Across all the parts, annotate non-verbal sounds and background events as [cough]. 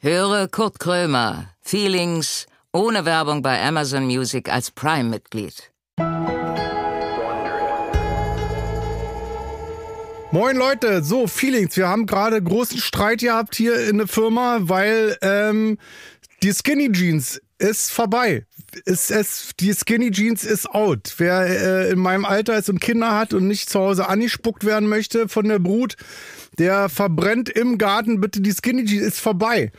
Höre Kurt Krömer, Feelings, ohne Werbung bei Amazon Music als Prime-Mitglied. Moin Leute, so Feelings, wir haben gerade großen Streit gehabt hier in der Firma, weil ähm, die Skinny Jeans ist vorbei es, es, die Skinny Jeans ist out. Wer äh, in meinem Alter ist und Kinder hat und nicht zu Hause angespuckt werden möchte von der Brut, der verbrennt im Garten bitte die Skinny Jeans. Ist vorbei.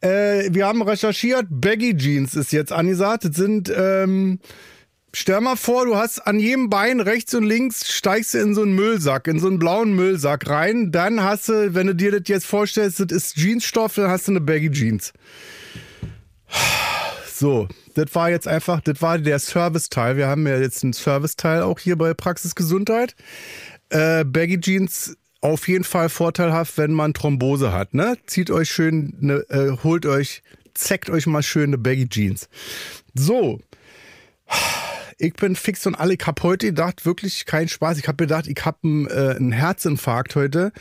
Äh, wir haben recherchiert, Baggy Jeans ist jetzt angesagt. Das sind, ähm, stell mal vor, du hast an jedem Bein rechts und links steigst du in so einen Müllsack, in so einen blauen Müllsack rein. Dann hast du, wenn du dir das jetzt vorstellst, das ist Jeansstoff, dann hast du eine Baggy Jeans. So, das war jetzt einfach, das war der Service-Teil. Wir haben ja jetzt einen Service-Teil auch hier bei Praxis Gesundheit. Äh, Baggy Jeans auf jeden Fall vorteilhaft, wenn man Thrombose hat. Ne? Zieht euch schön, ne, äh, holt euch, zeckt euch mal schön eine Baggy Jeans. So. Ich bin fix und alle. Ich habe heute gedacht, wirklich kein Spaß. Ich habe gedacht, ich habe einen, äh, einen Herzinfarkt heute.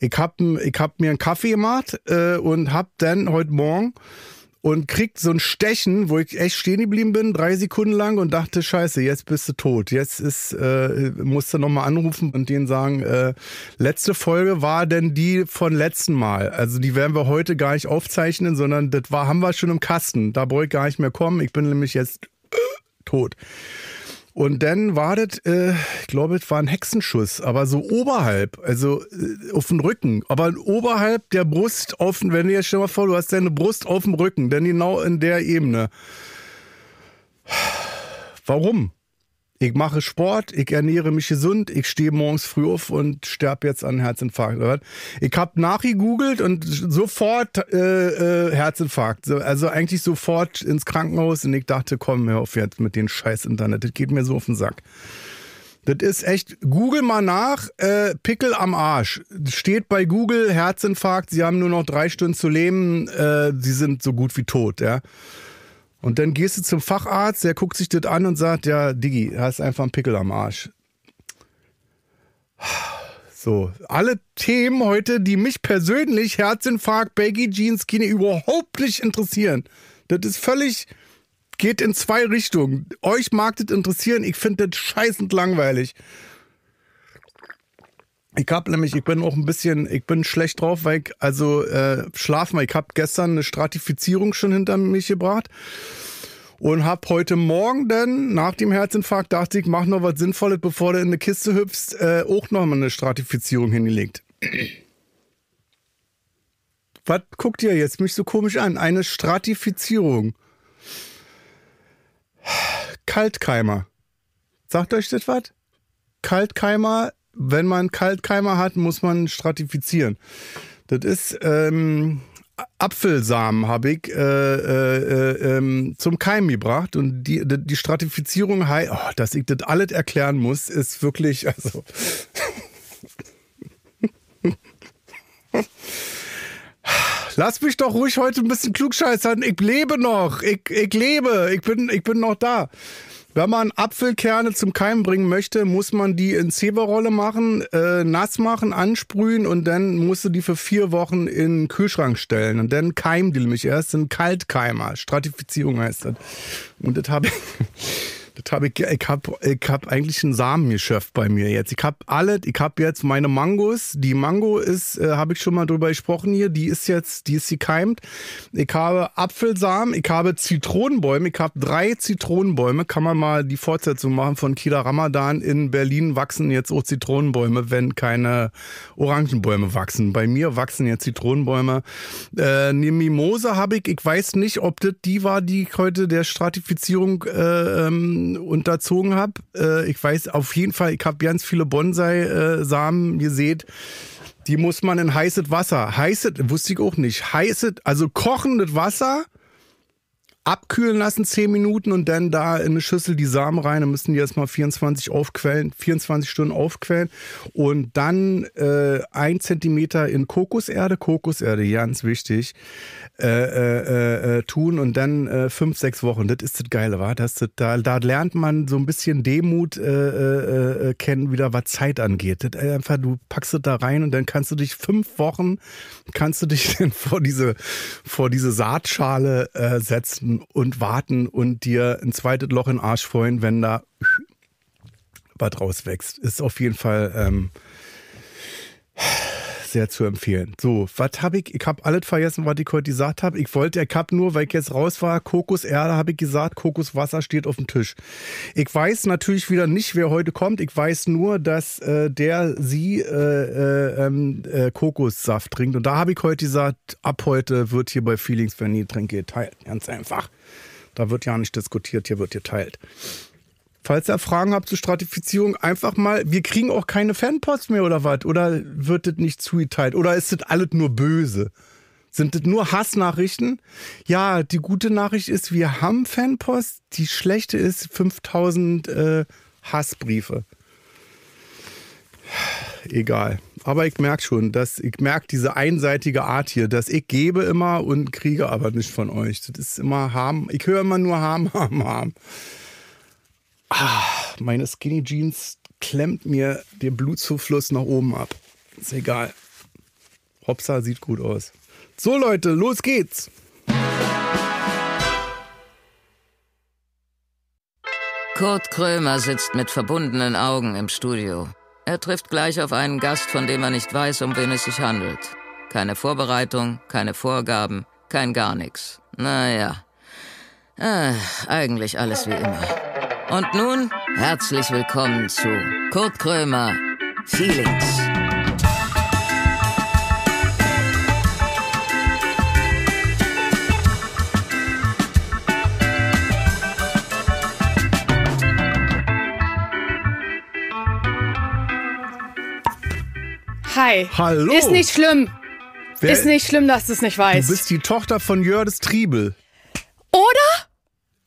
Ich habe hab mir einen Kaffee gemacht äh, und habe dann heute Morgen und kriegt so ein Stechen, wo ich echt stehen geblieben bin, drei Sekunden lang und dachte, scheiße, jetzt bist du tot. Jetzt ist, äh, musste nochmal anrufen und denen sagen, äh, letzte Folge war denn die von letzten Mal. Also die werden wir heute gar nicht aufzeichnen, sondern das war, haben wir schon im Kasten. Da brauche ich gar nicht mehr kommen. Ich bin nämlich jetzt äh, tot. Und dann war das, äh, ich glaube, es war ein Hexenschuss, aber so oberhalb, also äh, auf dem Rücken, aber oberhalb der Brust offen, wenn du jetzt stell mal vor, du hast deine Brust auf dem Rücken, denn genau in der Ebene. Warum? ich mache Sport, ich ernähre mich gesund, ich stehe morgens früh auf und sterbe jetzt an Herzinfarkt. Oder? Ich habe nachgegoogelt und sofort äh, äh, Herzinfarkt. Also eigentlich sofort ins Krankenhaus und ich dachte, komm, hör auf jetzt mit dem scheiß Internet, das geht mir so auf den Sack. Das ist echt, google mal nach, äh, Pickel am Arsch. Steht bei Google, Herzinfarkt, sie haben nur noch drei Stunden zu leben, äh, sie sind so gut wie tot, ja. Und dann gehst du zum Facharzt, der guckt sich das an und sagt, ja, Diggi, hast einfach einen Pickel am Arsch. So, alle Themen heute, die mich persönlich, Herzinfarkt, Baggy Jeans, Kine, überhaupt nicht interessieren. Das ist völlig, geht in zwei Richtungen. Euch mag das interessieren, ich finde das scheißend langweilig. Ich habe nämlich, ich bin auch ein bisschen, ich bin schlecht drauf, weil ich, also äh, schlaf mal, ich habe gestern eine Stratifizierung schon hinter mich gebracht und habe heute Morgen dann nach dem Herzinfarkt dachte ich, mach noch was Sinnvolles, bevor du in eine Kiste hüpfst, äh, auch noch mal eine Stratifizierung hingelegt. was guckt ihr jetzt mich so komisch an? Eine Stratifizierung. Kaltkeimer. Sagt euch das was? Kaltkeimer wenn man Kaltkeimer hat, muss man stratifizieren. Das ist ähm, Apfelsamen habe ich äh, äh, äh, ähm, zum Keim gebracht und die, die, die Stratifizierung, oh, dass ich das alles erklären muss, ist wirklich, also. [laughs] Lass mich doch ruhig heute ein bisschen klugscheißern. Ich lebe noch. Ich, ich lebe. Ich bin, ich bin noch da. Wenn man Apfelkerne zum Keim bringen möchte, muss man die in Zeberrolle machen, äh, nass machen, ansprühen und dann musst du die für vier Wochen in den Kühlschrank stellen. Und dann keimen die nämlich erst, in Kaltkeimer. Stratifizierung heißt das. Und das habe ich. [laughs] Das hab ich, ich habe ich hab eigentlich einen Samengeschäft bei mir jetzt. Ich habe alle, ich habe jetzt meine Mangos. Die Mango ist, äh, habe ich schon mal drüber gesprochen hier, die ist jetzt, die ist gekeimt. Ich habe Apfelsamen, ich habe Zitronenbäume, ich habe drei Zitronenbäume. Kann man mal die Fortsetzung machen von Kida Ramadan. In Berlin wachsen jetzt auch Zitronenbäume, wenn keine Orangenbäume wachsen. Bei mir wachsen jetzt Zitronenbäume. Äh, eine Mimose habe ich, ich weiß nicht, ob das die war, die ich heute der Stratifizierung äh, ähm, ähm, unterzogen habe. Äh, ich weiß auf jeden Fall, ich habe ganz viele Bonsai-Samen gesät. Die muss man in heißes Wasser, heißes, wusste ich auch nicht, heißes, also kochendes Wasser abkühlen lassen, 10 Minuten und dann da in eine Schüssel die Samen rein. Dann müssen die erstmal 24 aufquellen, 24 Stunden aufquellen und dann äh, ein Zentimeter in Kokoserde, Kokoserde, ganz wichtig, äh, äh, äh, tun und dann äh, fünf, sechs Wochen. Das ist das Geile, war das, das da, da lernt man so ein bisschen Demut äh, äh, kennen, wieder was Zeit angeht. Das, einfach, du packst es da rein und dann kannst du dich fünf Wochen, kannst du dich [laughs] dann vor diese, vor diese Saatschale äh, setzen und warten und dir ein zweites Loch in den Arsch freuen, wenn da was rauswächst. Ist auf jeden Fall... Ähm, sehr zu empfehlen. So, was habe ich? Ich habe alles vergessen, was ich heute gesagt habe. Ich wollte, ich habe nur, weil ich jetzt raus war, Kokoserde habe ich gesagt, Kokoswasser steht auf dem Tisch. Ich weiß natürlich wieder nicht, wer heute kommt. Ich weiß nur, dass äh, der sie äh, äh, ähm, äh, Kokossaft trinkt. Und da habe ich heute gesagt, ab heute wird hier bei Feelings Vanille Getränke geteilt. Ganz einfach. Da wird ja nicht diskutiert, hier wird geteilt. Falls ihr Fragen habt zur Stratifizierung, einfach mal, wir kriegen auch keine Fanpost mehr oder was? Oder wird das nicht zugeteilt? Oder ist das alles nur böse? Sind das nur Hassnachrichten? Ja, die gute Nachricht ist, wir haben Fanpost. Die schlechte ist 5000 äh, Hassbriefe. Egal. Aber ich merke schon, dass ich merke diese einseitige Art hier, dass ich gebe immer und kriege aber nicht von euch. Das ist immer harm. Ich höre immer nur harm, [laughs] harm, harm ah, meine Skinny Jeans klemmt mir den Blutzufluss nach oben ab. Ist egal. Hopsa sieht gut aus. So Leute, los geht's. Kurt Krömer sitzt mit verbundenen Augen im Studio. Er trifft gleich auf einen Gast, von dem er nicht weiß, um wen es sich handelt. Keine Vorbereitung, keine Vorgaben, kein gar nichts. Naja, äh, eigentlich alles wie immer. Und nun herzlich willkommen zu Kurt Krömer, Feelings. Hi. Hallo. Ist nicht schlimm. Wer ist nicht schlimm, dass du es nicht weißt. Du bist die Tochter von Jördes Triebel. Oder?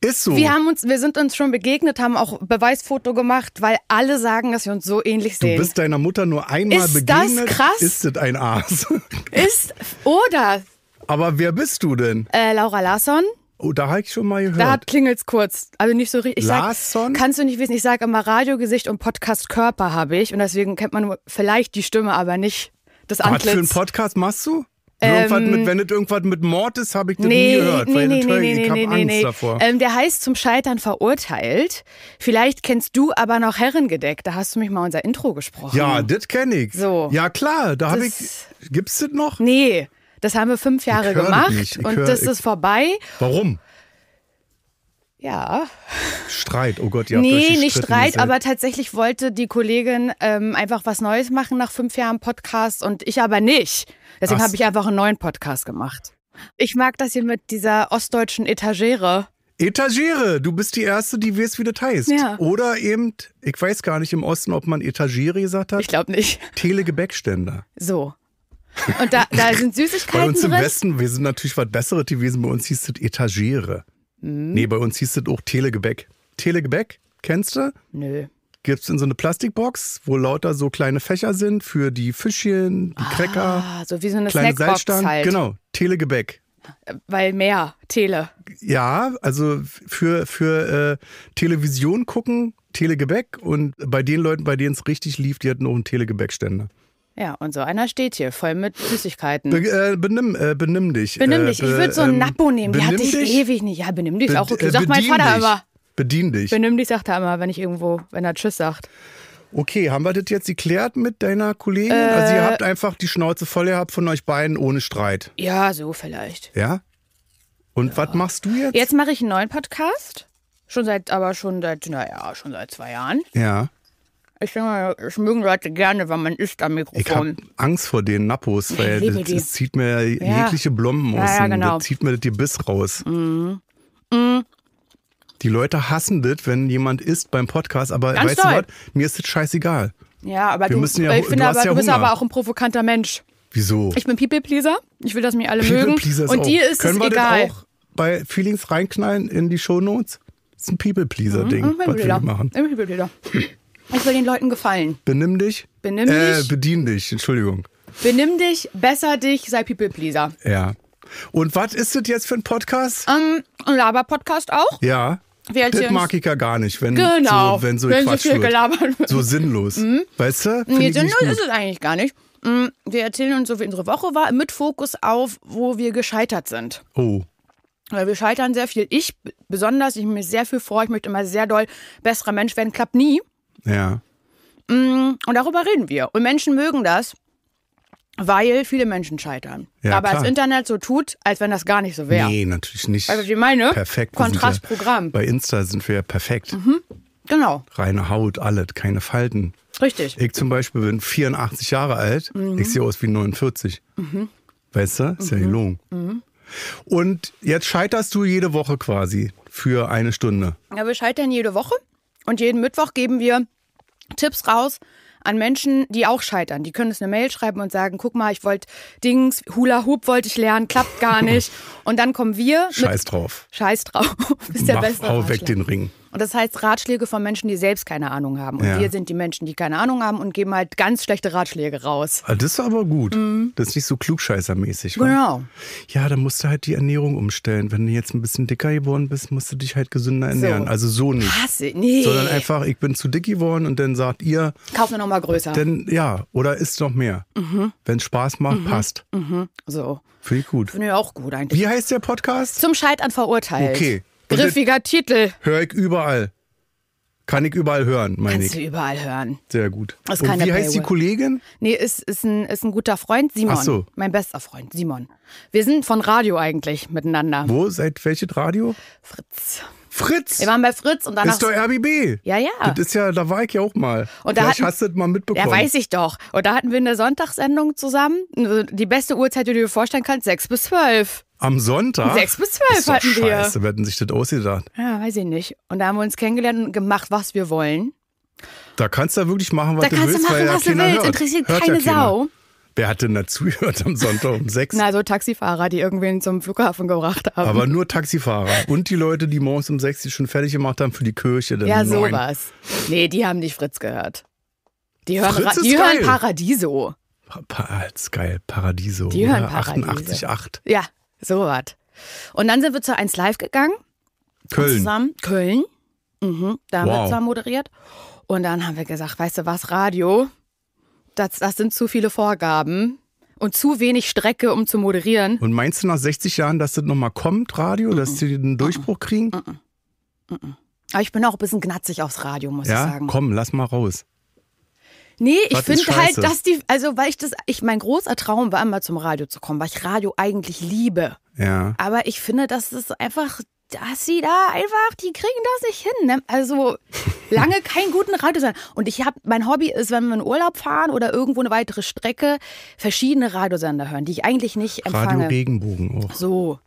Ist so. Wir haben uns, wir sind uns schon begegnet, haben auch Beweisfoto gemacht, weil alle sagen, dass wir uns so ähnlich sehen. Du bist deiner Mutter nur einmal ist begegnet. Ist das krass? Ist das ein Aas? [laughs] Ist oder? Aber wer bist du denn? Äh, Laura Larsson. Oh, da habe ich schon mal gehört. Da hat klingelt's kurz. Also nicht so richtig. Larsson? kannst du nicht wissen, ich sage immer Radiogesicht und Podcast Körper habe ich und deswegen kennt man vielleicht die Stimme, aber nicht das Antlitz. Was für einen Podcast machst du? Irgendwas ähm, mit, wenn es irgendwas mit Mord ist, habe ich das nee, nie gehört. Nee, weil nee, nee, nee, ich habe nee, Angst nee. davor. Ähm, der heißt zum Scheitern verurteilt. Vielleicht kennst du aber noch Herrengedeck. Da hast du mich mal unser Intro gesprochen. Ja, das kenne ich. So. Ja, klar. Da habe ich. Gibt's das noch? Nee. Das haben wir fünf Jahre gemacht und hör, das ist vorbei. Warum? Ja. Streit, oh Gott, ja. Nee, nicht Streit, aber tatsächlich wollte die Kollegin ähm, einfach was Neues machen nach fünf Jahren Podcast und ich aber nicht. Deswegen habe ich einfach einen neuen Podcast gemacht. Ich mag das hier mit dieser ostdeutschen Etagere. Etagere, du bist die Erste, die wir es wieder teilst. Ja. Oder eben, ich weiß gar nicht im Osten, ob man Etagere gesagt hat. Ich glaube nicht. Telegebäckständer. So. Und da, da [laughs] sind Süßigkeiten. bei uns im drin. Westen, wir sind natürlich was Besseres gewesen, bei uns hieß es Etagere. Mhm. Nee, bei uns hieß das auch Telegebäck. Telegebäck, kennst du? Nö. Gibt's in so eine Plastikbox, wo lauter so kleine Fächer sind für die Fischchen, die ah, Cracker. So wie so eine kleine Snackbox halt. Genau, Telegebäck. Weil mehr Tele. Ja, also für, für äh, Television gucken, Telegebäck. Und bei den Leuten, bei denen es richtig lief, die hatten auch einen Telegebäckständer. Ja, und so einer steht hier, voll mit Süßigkeiten. Be äh, benimm, äh, benimm dich. Benimm äh, dich. ich würde äh, so einen ähm, Nappo nehmen, die hatte ich dich? ewig nicht. Ja, benimm dich Be auch okay. Äh, sagt mein Vater dich. immer. Bedien dich. Benimm dich, sagt er immer, wenn ich irgendwo, wenn er Tschüss sagt. Okay, haben wir das jetzt geklärt mit deiner Kollegin? Äh, also ihr habt einfach die Schnauze voll gehabt von euch beiden ohne Streit. Ja, so vielleicht. Ja? Und ja. was machst du jetzt? Jetzt mache ich einen neuen Podcast. Schon seit, aber schon seit, naja, schon seit zwei Jahren. Ja. Ich denke, es mögen Leute gerne, wenn man isst am Mikrofon. Ich habe Angst vor den Nappos, weil das, das, zieht mir ja. jegliche Blommen aus. Ja, ja, genau. Das zieht mir die Biss raus. Mhm. Mhm. Die Leute hassen das, wenn jemand isst beim Podcast, aber Ganz weißt doll. du was? Mir ist das scheißegal. Ja, aber Wir du, müssen ja, ich finde, du, aber, ja du bist aber auch ein provokanter Mensch. Wieso? Ich bin People Pleaser. Ich will, dass mich alle People mögen. Pleaser Und auch. dir ist Können es wir egal. Das auch bei Feelings reinknallen in die Shownotes? Das ist ein People Pleaser Ding, mhm, was wir machen. People Pleaser. Ich will den Leuten gefallen. Benimm dich. Benimm äh, dich. äh, Bedien dich, Entschuldigung. Benimm dich, besser dich, sei People Pleaser. Ja. Und was ist das jetzt für ein Podcast? Ähm, ein Laber-Podcast auch? Ja. das mag ich ja gar nicht, wenn genau, so, wenn so, wenn so viel wird. gelabert wird. So sinnlos. Mhm. Weißt du? nee, sinnlos ist es eigentlich gar nicht. Mhm. Wir erzählen uns, so wie unsere Woche war, mit Fokus auf, wo wir gescheitert sind. Oh. Weil wir scheitern sehr viel. Ich besonders, ich mir sehr viel vor, ich möchte immer sehr doll besserer Mensch werden, klappt nie. Ja. Mm, und darüber reden wir. Und Menschen mögen das, weil viele Menschen scheitern. Ja, Aber klar. das Internet so tut, als wenn das gar nicht so wäre. Nee, natürlich nicht. Weißt du, was ich meine? Perfekt. Kontrastprogramm. Ja, bei Insta sind wir ja perfekt. Mhm. Genau. Reine Haut, alles, keine Falten. Richtig. Ich zum Beispiel bin 84 Jahre alt, mhm. ich sehe aus wie 49. Mhm. Weißt du? Ist ja mhm. gelungen. Mhm. Und jetzt scheiterst du jede Woche quasi für eine Stunde. Ja, wir scheitern jede Woche. Und jeden Mittwoch geben wir Tipps raus an Menschen, die auch scheitern. Die können es eine Mail schreiben und sagen, guck mal, ich wollte Dings, Hula Hoop wollte ich lernen, klappt gar nicht. [laughs] Und dann kommen wir. Scheiß drauf. Scheiß drauf. [laughs] Ist der Mach, beste. Hau weg den Ring. Und das heißt Ratschläge von Menschen, die selbst keine Ahnung haben. Und ja. wir sind die Menschen, die keine Ahnung haben und geben halt ganz schlechte Ratschläge raus. Ah, das ist aber gut. Mhm. Das ist nicht so klugscheißermäßig. Genau. Ja, dann musst du halt die Ernährung umstellen. Wenn du jetzt ein bisschen dicker geworden bist, musst du dich halt gesünder ernähren. So. Also so nicht. Hasse, nee. Sondern einfach, ich bin zu dick geworden und dann sagt ihr. Kauf mir nochmal größer. Denn ja, oder isst noch mehr. Mhm. Wenn es Spaß macht, mhm. passt. Mhm. So. Finde ich gut. Finde ich auch gut eigentlich. Wie heißt der Podcast? Zum Scheitern verurteilt. Okay. Griffiger Titel. Hör ich überall. Kann ich überall hören, meine Kannst ich. Kannst du überall hören. Sehr gut. Das ist Und wie heißt die Kollegin? Nee, ist, ist, ein, ist ein guter Freund, Simon. Ach so. Mein bester Freund, Simon. Wir sind von Radio eigentlich miteinander. Wo? Seit welches Radio? Fritz. Fritz. Wir waren bei Fritz und dann. Ist doch RBB. Ja, ja. Das ist ja, da war ich ja auch mal. Und Vielleicht hatten, hast du das mal mitbekommen. Ja, weiß ich doch. Und da hatten wir eine Sonntagssendung zusammen. Äh, die beste Uhrzeit, die du dir vorstellen kannst, 6 bis 12. Am Sonntag? 6 bis 12 ist hatten scheiße. wir. Scheiße, wir hätten sich das ausgedacht. Ja, weiß ich nicht. Und da haben wir uns kennengelernt und gemacht, was wir wollen. Da kannst du ja wirklich machen, was da du willst. Da kannst du machen, was du willst. Hört. Interessiert hört keine ja Sau. Wer hat denn da zugehört am Sonntag um sechs? Na, so Taxifahrer, die irgendwen zum Flughafen gebracht haben. Aber nur Taxifahrer. Und die Leute, die morgens um sechs schon fertig gemacht haben für die Kirche. Dann ja, um sowas. Nee, die haben nicht Fritz gehört. Die hören, Fritz die hören Paradiso. Pa ist geil, Paradiso. Die hören Paradiso. 88,8. Ja, sowas. Und dann sind wir zu 1 Live gegangen. Köln. Zusammen. Köln. Mhm, da haben wow. wir zusammen moderiert. Und dann haben wir gesagt, weißt du was, Radio, das, das sind zu viele Vorgaben und zu wenig Strecke, um zu moderieren. Und meinst du nach 60 Jahren, dass das nochmal kommt, Radio, mm -mm. dass sie den Durchbruch kriegen? Mm Aber ich bin auch ein bisschen gnatzig aufs Radio, muss ja? ich sagen. Komm, lass mal raus. Nee, das ich finde halt, dass die, also weil ich das, ich mein großer Traum war immer zum Radio zu kommen, weil ich Radio eigentlich liebe. Ja. Aber ich finde, dass es einfach dass sie da einfach, die kriegen das nicht hin. Ne? Also lange [laughs] keinen guten Radiosaal. Und ich habe, mein Hobby ist, wenn wir in Urlaub fahren oder irgendwo eine weitere Strecke, verschiedene Radiosender hören, die ich eigentlich nicht empfange. Radio Regenbogen auch. So.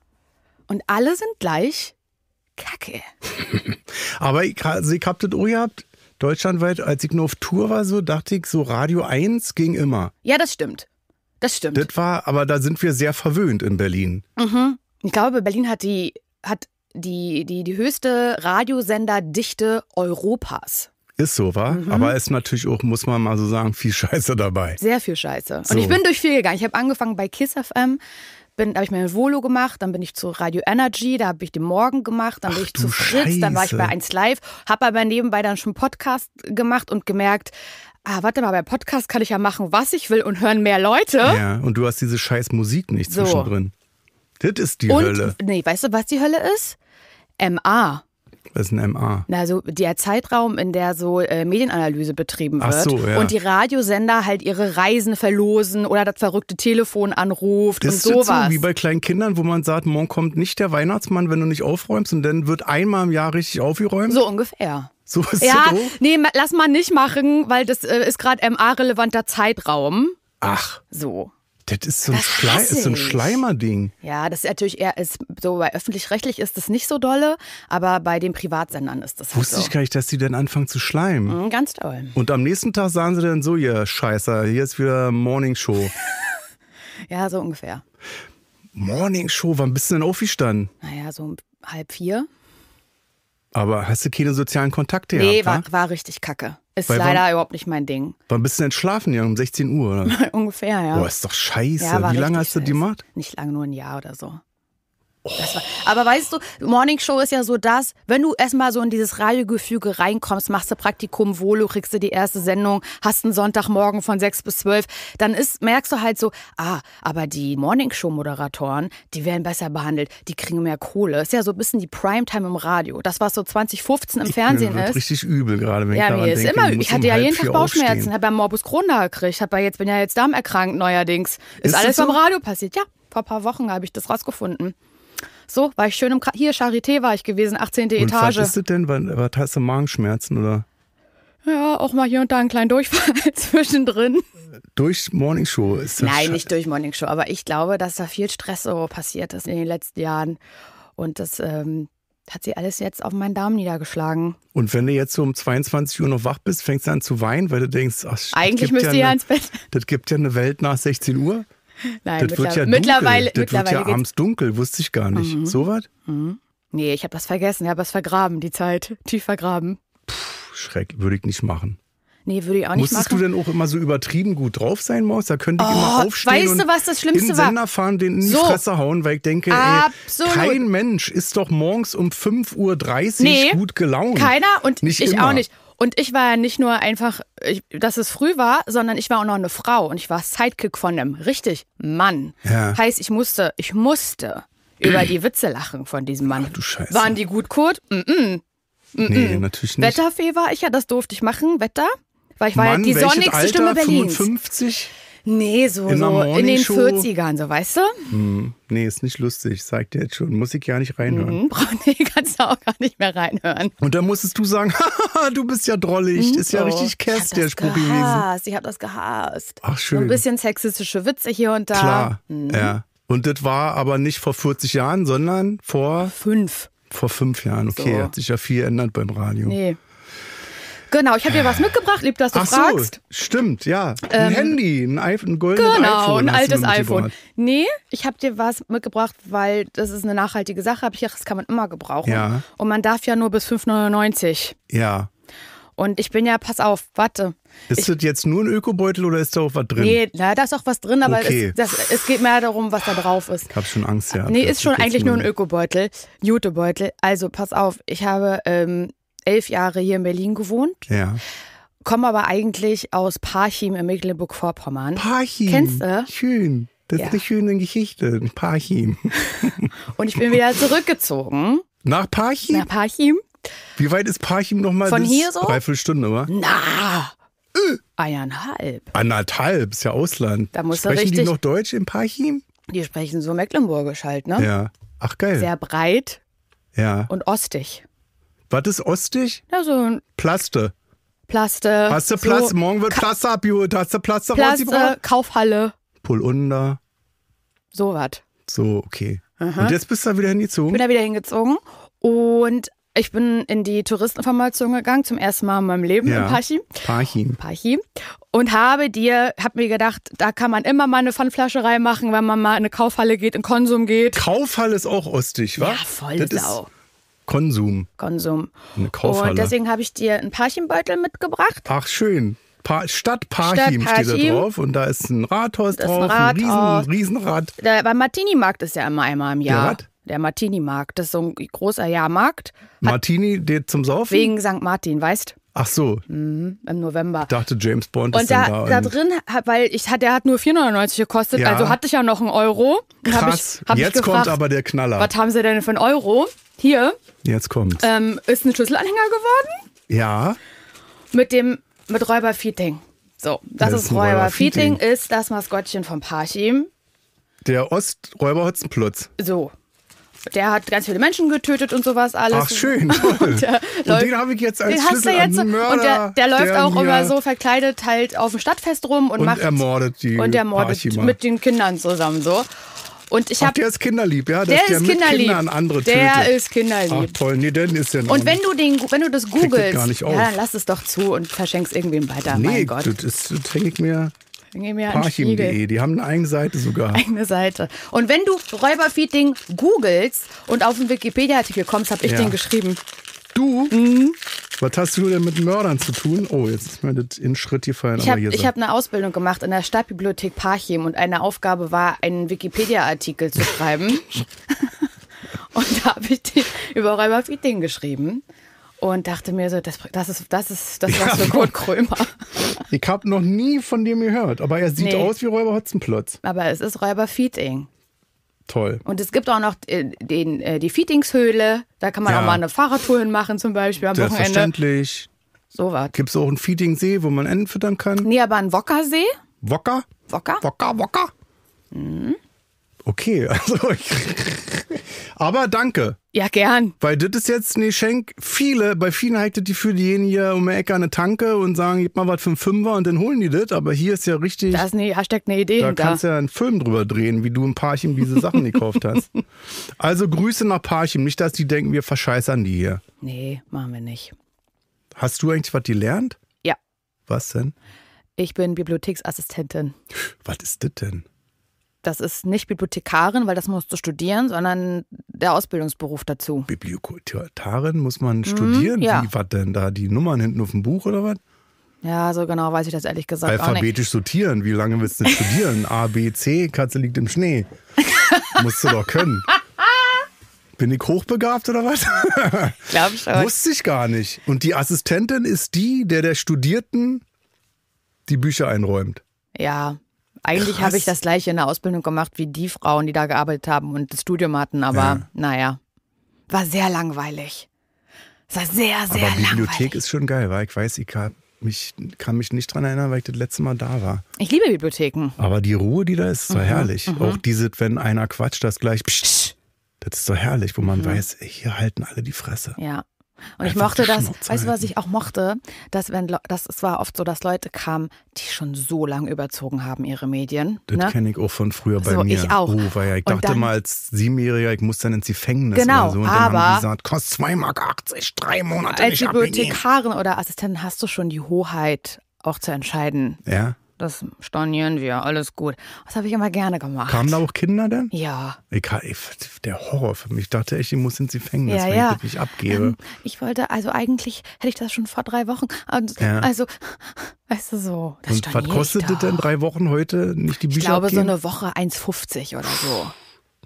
Und alle sind gleich kacke. [laughs] Aber ich, also ich habe das auch gehabt, deutschlandweit, als ich nur auf Tour war, so dachte ich, so Radio 1 ging immer. Ja, das stimmt. Das stimmt. Das war, aber da sind wir sehr verwöhnt in Berlin. Mhm. Ich glaube, Berlin hat die, hat die, die, die höchste Radiosenderdichte Europas. Ist so, wa? Mhm. Aber ist natürlich auch, muss man mal so sagen, viel [laughs] Scheiße dabei. Sehr viel Scheiße. So. Und ich bin durch viel gegangen. Ich habe angefangen bei Kiss FM, bin, habe ich mir Volo gemacht, dann bin ich zu Radio Energy, da habe ich den Morgen gemacht, dann Ach, bin ich zu Fritz, dann war ich bei 1 Live, habe aber nebenbei dann schon Podcast gemacht und gemerkt, ah, warte mal, bei Podcast kann ich ja machen, was ich will und hören mehr Leute. Ja, und du hast diese scheiß Musik nicht so. zwischendrin. Das ist die und, Hölle. Nee, weißt du, was die Hölle ist? MA. Was ist ein MA? Na, der Zeitraum, in der so äh, Medienanalyse betrieben wird Ach so, ja. und die Radiosender halt ihre Reisen verlosen oder das verrückte Telefon anruft das und sowas. Das ist so wie bei kleinen Kindern, wo man sagt, morgen kommt nicht der Weihnachtsmann, wenn du nicht aufräumst und dann wird einmal im Jahr richtig aufgeräumt. So ungefähr. So ist ja, so? nee, lass mal nicht machen, weil das äh, ist gerade MA-relevanter Zeitraum. Ach. So. Das ist so ein, Schlei ist so ein Schleimerding. Ja, das ist natürlich eher ist, so bei öffentlich-rechtlich ist das nicht so dolle, aber bei den Privatsendern ist das. Halt Wusste so. ich gar nicht, dass die dann anfangen zu schleimen. Mhm, ganz toll. Und am nächsten Tag sahen sie dann so, ihr Scheißer, hier ist wieder Morningshow. [laughs] ja, so ungefähr. Morningshow, wann bist du denn aufgestanden? Naja, so um halb vier. Aber hast du keine sozialen Kontakte? Nee, gehabt, war, war richtig kacke. Ist Weil leider wann, überhaupt nicht mein Ding. Wann bist du denn entschlafen? gegangen? Um 16 Uhr, oder? [laughs] Ungefähr, ja. Boah, ist doch scheiße. Ja, Wie lange hast du die gemacht? Nicht lange, nur ein Jahr oder so. War, aber weißt du, Morning Show ist ja so das, wenn du erstmal so in dieses Radiogefüge reinkommst, machst du Praktikum, Volo, kriegst du die erste Sendung, hast einen Sonntagmorgen von 6 bis 12, dann ist, merkst du halt so, ah, aber die Morning Show Moderatoren, die werden besser behandelt, die kriegen mehr Kohle. Ist ja so ein bisschen die Primetime im Radio. Das, was so 2015 im ich Fernsehen mir wird ist. richtig übel gerade, wenn ja, ich daran mir ist denke, immer, Ich hatte ja jeden Tag Bauchschmerzen, habe ja Morbus Crohn da gekriegt, hab ja jetzt, bin ja jetzt darmerkrankt neuerdings. Ist, ist alles so? beim Radio passiert, ja. Vor ein paar Wochen habe ich das rausgefunden. So, war ich schön im Kra Hier, Charité war ich gewesen, 18. Und Etage. Was ist das denn? Was hast du Magenschmerzen oder? Ja, auch mal hier und da einen kleinen Durchfall [laughs] zwischendrin. Durch Morningshow ist das. Nein, nicht durch Morningshow, aber ich glaube, dass da viel Stress so passiert ist in den letzten Jahren. Und das ähm, hat sie alles jetzt auf meinen Darm niedergeschlagen. Und wenn du jetzt so um 22 Uhr noch wach bist, fängst du an zu weinen, weil du denkst, ach, eigentlich müsste ja, eine, ja ins Bett. [laughs] Das gibt ja eine Welt nach 16 Uhr. [laughs] Nein, das wird ja mittlerweile, dunkel. mittlerweile. wird ja abends dunkel, wusste ich gar nicht. Mhm. So was? Mhm. Nee, ich habe das vergessen. Ich habe das vergraben, die Zeit. [laughs] Tief vergraben. Puh, Schreck, würde ich nicht machen. Nee, würde ich auch nicht Musstest machen. du denn auch immer so übertrieben gut drauf sein, Maus? Da könnte ich oh, immer aufstehen weißt du, was das Schlimmste war? den Sender fahren, den in die so. Fresse hauen, weil ich denke, ey, kein Mensch ist doch morgens um 5.30 Uhr nee, gut gelaunt. keiner und nicht ich immer. auch nicht. Und ich war ja nicht nur einfach, ich, dass es früh war, sondern ich war auch noch eine Frau und ich war Sidekick von einem richtig Mann. Ja. Heißt, ich musste, ich musste über die Witze lachen von diesem Mann. Ach, du Scheiße. Waren die gut, Kurt? Mm -mm. Mm nee, natürlich nicht. Wetterfee war ich ja, das durfte ich machen. Wetter? Weil ich war Mann, ja die sonnigste Alter? Stimme Berlins. 55? Nee, so, in, so in den 40ern, so weißt du? Hm, nee, ist nicht lustig, sagt dir jetzt schon. Muss ich ja nicht reinhören. Mhm, [laughs] nee, kannst du auch gar nicht mehr reinhören. Und dann musstest du sagen, [laughs] du bist ja drollig. Mhm, ist so. ja richtig Kerst, der Spruch gewesen. Ich hab das gehasst. Ach, schön. So ein bisschen sexistische Witze hier und da. Klar, mhm. ja. Und das war aber nicht vor 40 Jahren, sondern vor... Fünf. Vor fünf Jahren, okay. So. Hat sich ja viel ändert beim Radio. Nee. Genau, ich habe dir was mitgebracht, lieb, dass du Ach fragst. So, stimmt, ja. Ein ähm, Handy, ein, iPhone, ein goldenes genau, iPhone. Genau, ein altes iPhone. Nee, ich habe dir was mitgebracht, weil das ist eine nachhaltige Sache, aber ich dachte, das kann man immer gebrauchen. Ja. Und man darf ja nur bis 5,99. Ja. Und ich bin ja, pass auf, warte. Ist ich, das jetzt nur ein Ökobeutel oder ist da auch was drin? Nee, na, da ist auch was drin, aber okay. es, das, es geht mehr darum, was da drauf ist. Ich habe schon Angst, ja. Nee, ist schon eigentlich nur ein Ökobeutel, Jutebeutel. Also, pass auf, ich habe ähm, elf Jahre hier in Berlin gewohnt. Ja. Komme aber eigentlich aus Parchim in Mecklenburg-Vorpommern. Parchim. Kennst du? Schön. Das ja. ist eine schöne Geschichte. Parchim. [laughs] Und ich bin wieder zurückgezogen. Nach Parchim? Nach Parchim. Wie weit ist Parchim nochmal? Von hier so? Dreiviertel Stunde, oder? Na! Äh. Eineinhalb. Anderthalb, ist ja Ausland. Da musst Sprechen richtig, die noch Deutsch in Parchim? Die sprechen so Mecklenburgisch halt, ne? Ja. Ach geil. Sehr breit. Ja. Und ostig. Was ist ostig? Ja, so Plaste. Plaste. Hast du Platz? So Morgen wird Ka Plaste abgeholt. Hast du Plaste rausgebracht? Kaufhalle. Polunder. So was. So, okay. Aha. Und jetzt bist du da wieder hingezogen? Ich bin da wieder hingezogen und ich bin in die Touristeninformation gegangen, zum ersten Mal in meinem Leben ja. in Pachim. Pachim. Pachim. Und habe dir, hab mir gedacht, da kann man immer mal eine Pfandflasche reinmachen, wenn man mal in eine Kaufhalle geht, in Konsum geht. Kaufhalle ist auch ostig, wa? Ja, voll das sau. Ist, Konsum. Konsum. Eine Und deswegen habe ich dir einen Parchimbeutel mitgebracht. Ach, schön. Pa Stadt Parchim Stadt steht da drauf und da ist ein Rathaus das drauf, ein, Rathaus. ein Riesen, Riesenrad. Der, beim Martini-Markt ist ja immer einmal im Jahr. Der Rad? Der Martini-Markt, das ist so ein großer Jahrmarkt. Martini, der zum Saufen? Wegen St. Martin, weißt Ach so. Mhm, Im November. Ich dachte, James Bond und ist da, da, da drin, weil ich der hat nur 4,99 gekostet, ja. also hatte ich ja noch einen Euro. Krass, hab ich, hab jetzt gefragt, kommt aber der Knaller. Was haben sie denn für einen Euro? Hier. Jetzt kommt. Ähm, ist ein Schlüsselanhänger geworden. Ja. Mit dem, mit Räuber So, das, das ist Räuber ist das Maskottchen von Parchim. Der Osträuber Hotzenplotz. So. Der hat ganz viele Menschen getötet und sowas alles. Ach schön. [laughs] und, und läuft, den habe ich jetzt als den Schlüssel hast jetzt. Mörder, Und der, der läuft der auch immer so verkleidet halt auf dem Stadtfest rum und, und macht mordet die und er mordet Parchima. mit den Kindern zusammen so. Und ich habe der ist kinderlieb, ja. Der, der ist, kinderlieb. An andere der tötet. ist kinderlieb. Ach toll, nee, dann ist ja noch. Und wenn du den, wenn du das googelst, ja, dann lass es doch zu und verschenkst irgendwem weiter. Nee, mein Gott. das, das hänge ich mir. Parchim.de, die haben eine eigene Seite sogar. [laughs] Eigene Seite. Und wenn du Räuberfeeding googelst und auf den Wikipedia-Artikel kommst, habe ich ja. den geschrieben. Du? Mhm. Was hast du denn mit Mördern zu tun? Oh, jetzt ist mir das in Schritt gefallen. Ich habe hab eine Ausbildung gemacht in der Stadtbibliothek Parchim und eine Aufgabe war, einen Wikipedia-Artikel zu schreiben. [laughs] und da habe ich den über Räuber Wieding geschrieben und dachte mir so, das, das ist das ist das war's für [laughs] Kurt Krömer. Ich habe noch nie von dem gehört, aber er sieht nee. aus wie Räuber Hotzenplotz. Aber es ist Räuber Feeding. Toll. Und es gibt auch noch äh, den, äh, die Feedingshöhle. Da kann man ja. auch mal eine Fahrradtour machen zum Beispiel am Selbstverständlich. Wochenende. Selbstverständlich. So was. Gibt es auch einen Feedingsee, wo man Enten füttern kann? Nee, aber einen Wockersee. Wocker? Wocker? Wocker, Wocker. Mhm. Okay, [laughs] also. aber danke. Ja, gern. Weil das ist jetzt ein Geschenk. Viele, bei vielen haltet die für diejenigen hier um die Ecke eine Tanke und sagen, gib mal was für einen Fünfer und dann holen die das. Aber hier ist ja richtig. Da ist eine, da steckt eine Idee Da kannst du ja einen Film drüber drehen, wie du in Parchim diese Sachen gekauft hast. [laughs] Also Grüße nach Parchim. Nicht, dass die denken, wir verscheißern die hier. Nee, machen wir nicht. Hast du eigentlich was gelernt? Ja. Was denn? Ich bin Bibliotheksassistentin. Was ist das denn? das ist nicht Bibliothekarin, weil das musst du studieren, sondern der Ausbildungsberuf dazu. Bibliothekarin muss man mhm, studieren? Mhm, ja. Wie war denn da die Nummern hinten auf dem Buch oder was? Ja, so genau weiß ich das ehrlich gesagt. Alphabetisch sortieren. Wie lange willst du denn studieren? A, B, C, Katze liegt im Schnee. [laughs] Musst du doch können. Bin ich hochbegabt oder was? [laughs] Glaub ich schon. Wusste ich gar nicht. Und die Assistentin ist die, der der Studierten die Bücher einräumt. Ja, eigentlich habe ich das gleiche in der Ausbildung gemacht wie die Frauen, die da gearbeitet haben und das Studium hatten, aber ja. naja, war sehr langweilig. Es war sehr, sehr aber langweilig. Bibliothek ist schon geil, weil ich weiß, ich habe mich, kann mich nicht daran erinnern, weil ich das letzte Mal da war. Ich liebe Bibliotheken. Aber die Ruhe, die da ist, ist mhm, so herrlich. Mhm. Auch diese, wenn einer quatscht, das gleich. Psch, das ist so herrlich, wo man mhm. weiß, hier halten alle die Fresse. Ja, und Einfach ich mochte das, weißt du, was ich auch mochte? Dass wenn, das, es war oft so, dass Leute kamen, die schon so lange überzogen haben, ihre Medien. Das ne? kenne ich auch von früher bei so, mir. ich auch. Oh, weil ich dachte dann, mal als Siebenjähriger, ich muss dann ins Gefängnis genau, oder so. Und dann aber, haben die gesagt, kostet 2 Mark 80, drei Monate Als Bibliothekarin oder Assistentin hast du schon die Hoheit, auch zu entscheiden. Ja das stornieren wir, alles gut. Das habe ich immer gerne gemacht. Kamen da auch Kinder denn? Ja. Ich, der Horror für mich. Ich dachte echt, ich muss ins Gefängnis, ja, wenn ja. ich mich abgebe. Ähm, ich wollte, also eigentlich hätte ich das schon vor drei Wochen. Also, ja. also weißt du so. Das Und was kostet das denn drei Wochen heute? Nicht die Bücher Ich glaube, abgeben? so eine Woche 1,50 oder so.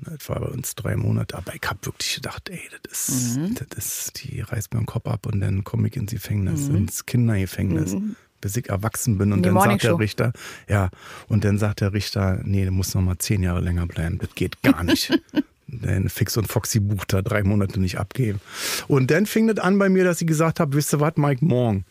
Das war bei uns drei Monate, aber ich habe wirklich gedacht, ey, das ist, mhm. das ist, die reißt mir den Kopf ab und dann komme ich ins Gefängnis, mhm. ins Kindergefängnis. Mhm bis ich erwachsen bin. Und dann Morning sagt der Richter, ja, und dann sagt der Richter, nee, du musst noch mal zehn Jahre länger bleiben, das geht gar nicht. [laughs] denn Fix und Foxy Buch da drei Monate nicht abgeben. Und dann fing das an bei mir, dass ich gesagt habe, wisst ihr was, Mike, morgen.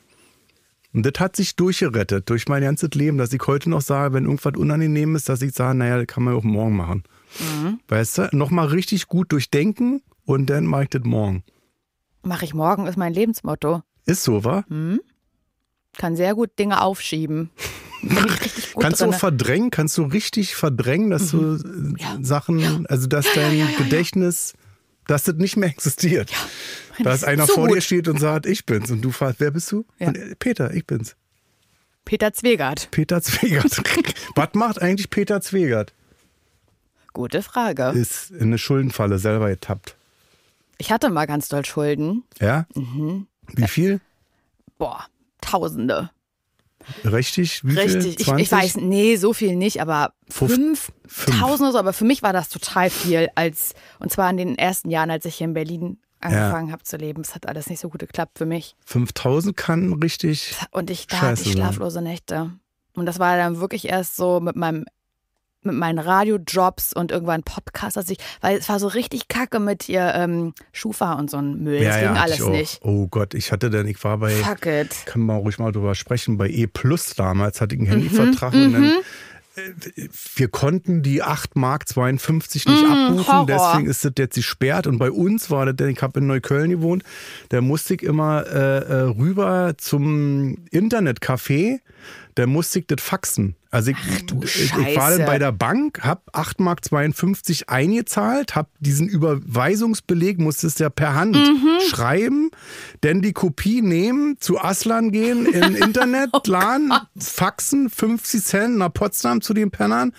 Und das hat sich durchgerettet, durch mein ganzes Leben, dass ich heute noch sage, wenn irgendwas unangenehm ist, dass ich sage, naja, das kann man auch morgen machen. Mhm. Weißt du, nochmal richtig gut durchdenken und dann mache ich das morgen. Mache ich morgen, ist mein Lebensmotto. Ist so, wa? Mhm. Kann sehr gut Dinge aufschieben. [laughs] kannst drinne. du verdrängen, kannst du richtig verdrängen, dass mhm. du äh, ja. Sachen, ja. also dass ja, dein Gedächtnis, dass das nicht mehr existiert. Dass einer so vor gut. dir steht und sagt, ich bin's. Und du fragst, wer bist du? Und, äh, Peter, ich bin's. Peter Zwegert. Peter Zwegert. [laughs] Was macht eigentlich Peter Zwegert? Gute Frage. Ist in eine Schuldenfalle selber getappt. Ich hatte mal ganz doll Schulden. Ja? Mhm. Wie viel? Boah, Tausende. Richtig? Wie Richtig. Viel? Ich, ich, weiß, nee, so viel nicht, aber 5000 oder so. Aber für mich war das total viel, als, und zwar in den ersten Jahren, als ich hier in Berlin angefangen ja. habe zu leben. Es hat alles nicht so gut geklappt für mich. 5000 kann richtig. Und ich da hatte ich schlaflose Nächte. Und das war dann wirklich erst so mit meinem mit meinen Radiojobs und irgendwann Podcast, dass ich, weil es war so richtig kacke mit ihr ähm, Schufa und so ein Müll. Ja, das ging ja, alles nicht. Oh Gott, ich hatte dann, ich war bei, Fuck it. kann man ruhig mal drüber sprechen, bei E Plus damals hatte ich einen mhm, Handyvertrag mhm, und dann mhm. Äh, wir konnten die 8 Mark 52 nicht mmh, abbuchen, Horror. deswegen ist das jetzt gesperrt. Und bei uns war das, denn ich habe in Neukölln gewohnt, da musste ich immer äh, äh, rüber zum Internetcafé, da musste ich das faxen. Also ich, ich war dann bei der Bank, hab 8,52 Mark eingezahlt, hab diesen Überweisungsbeleg, musstest ja per Hand mhm. schreiben, denn die Kopie nehmen, zu Aslan gehen, im [laughs] Internet oh faxen, 50 Cent nach Potsdam zu den Pennern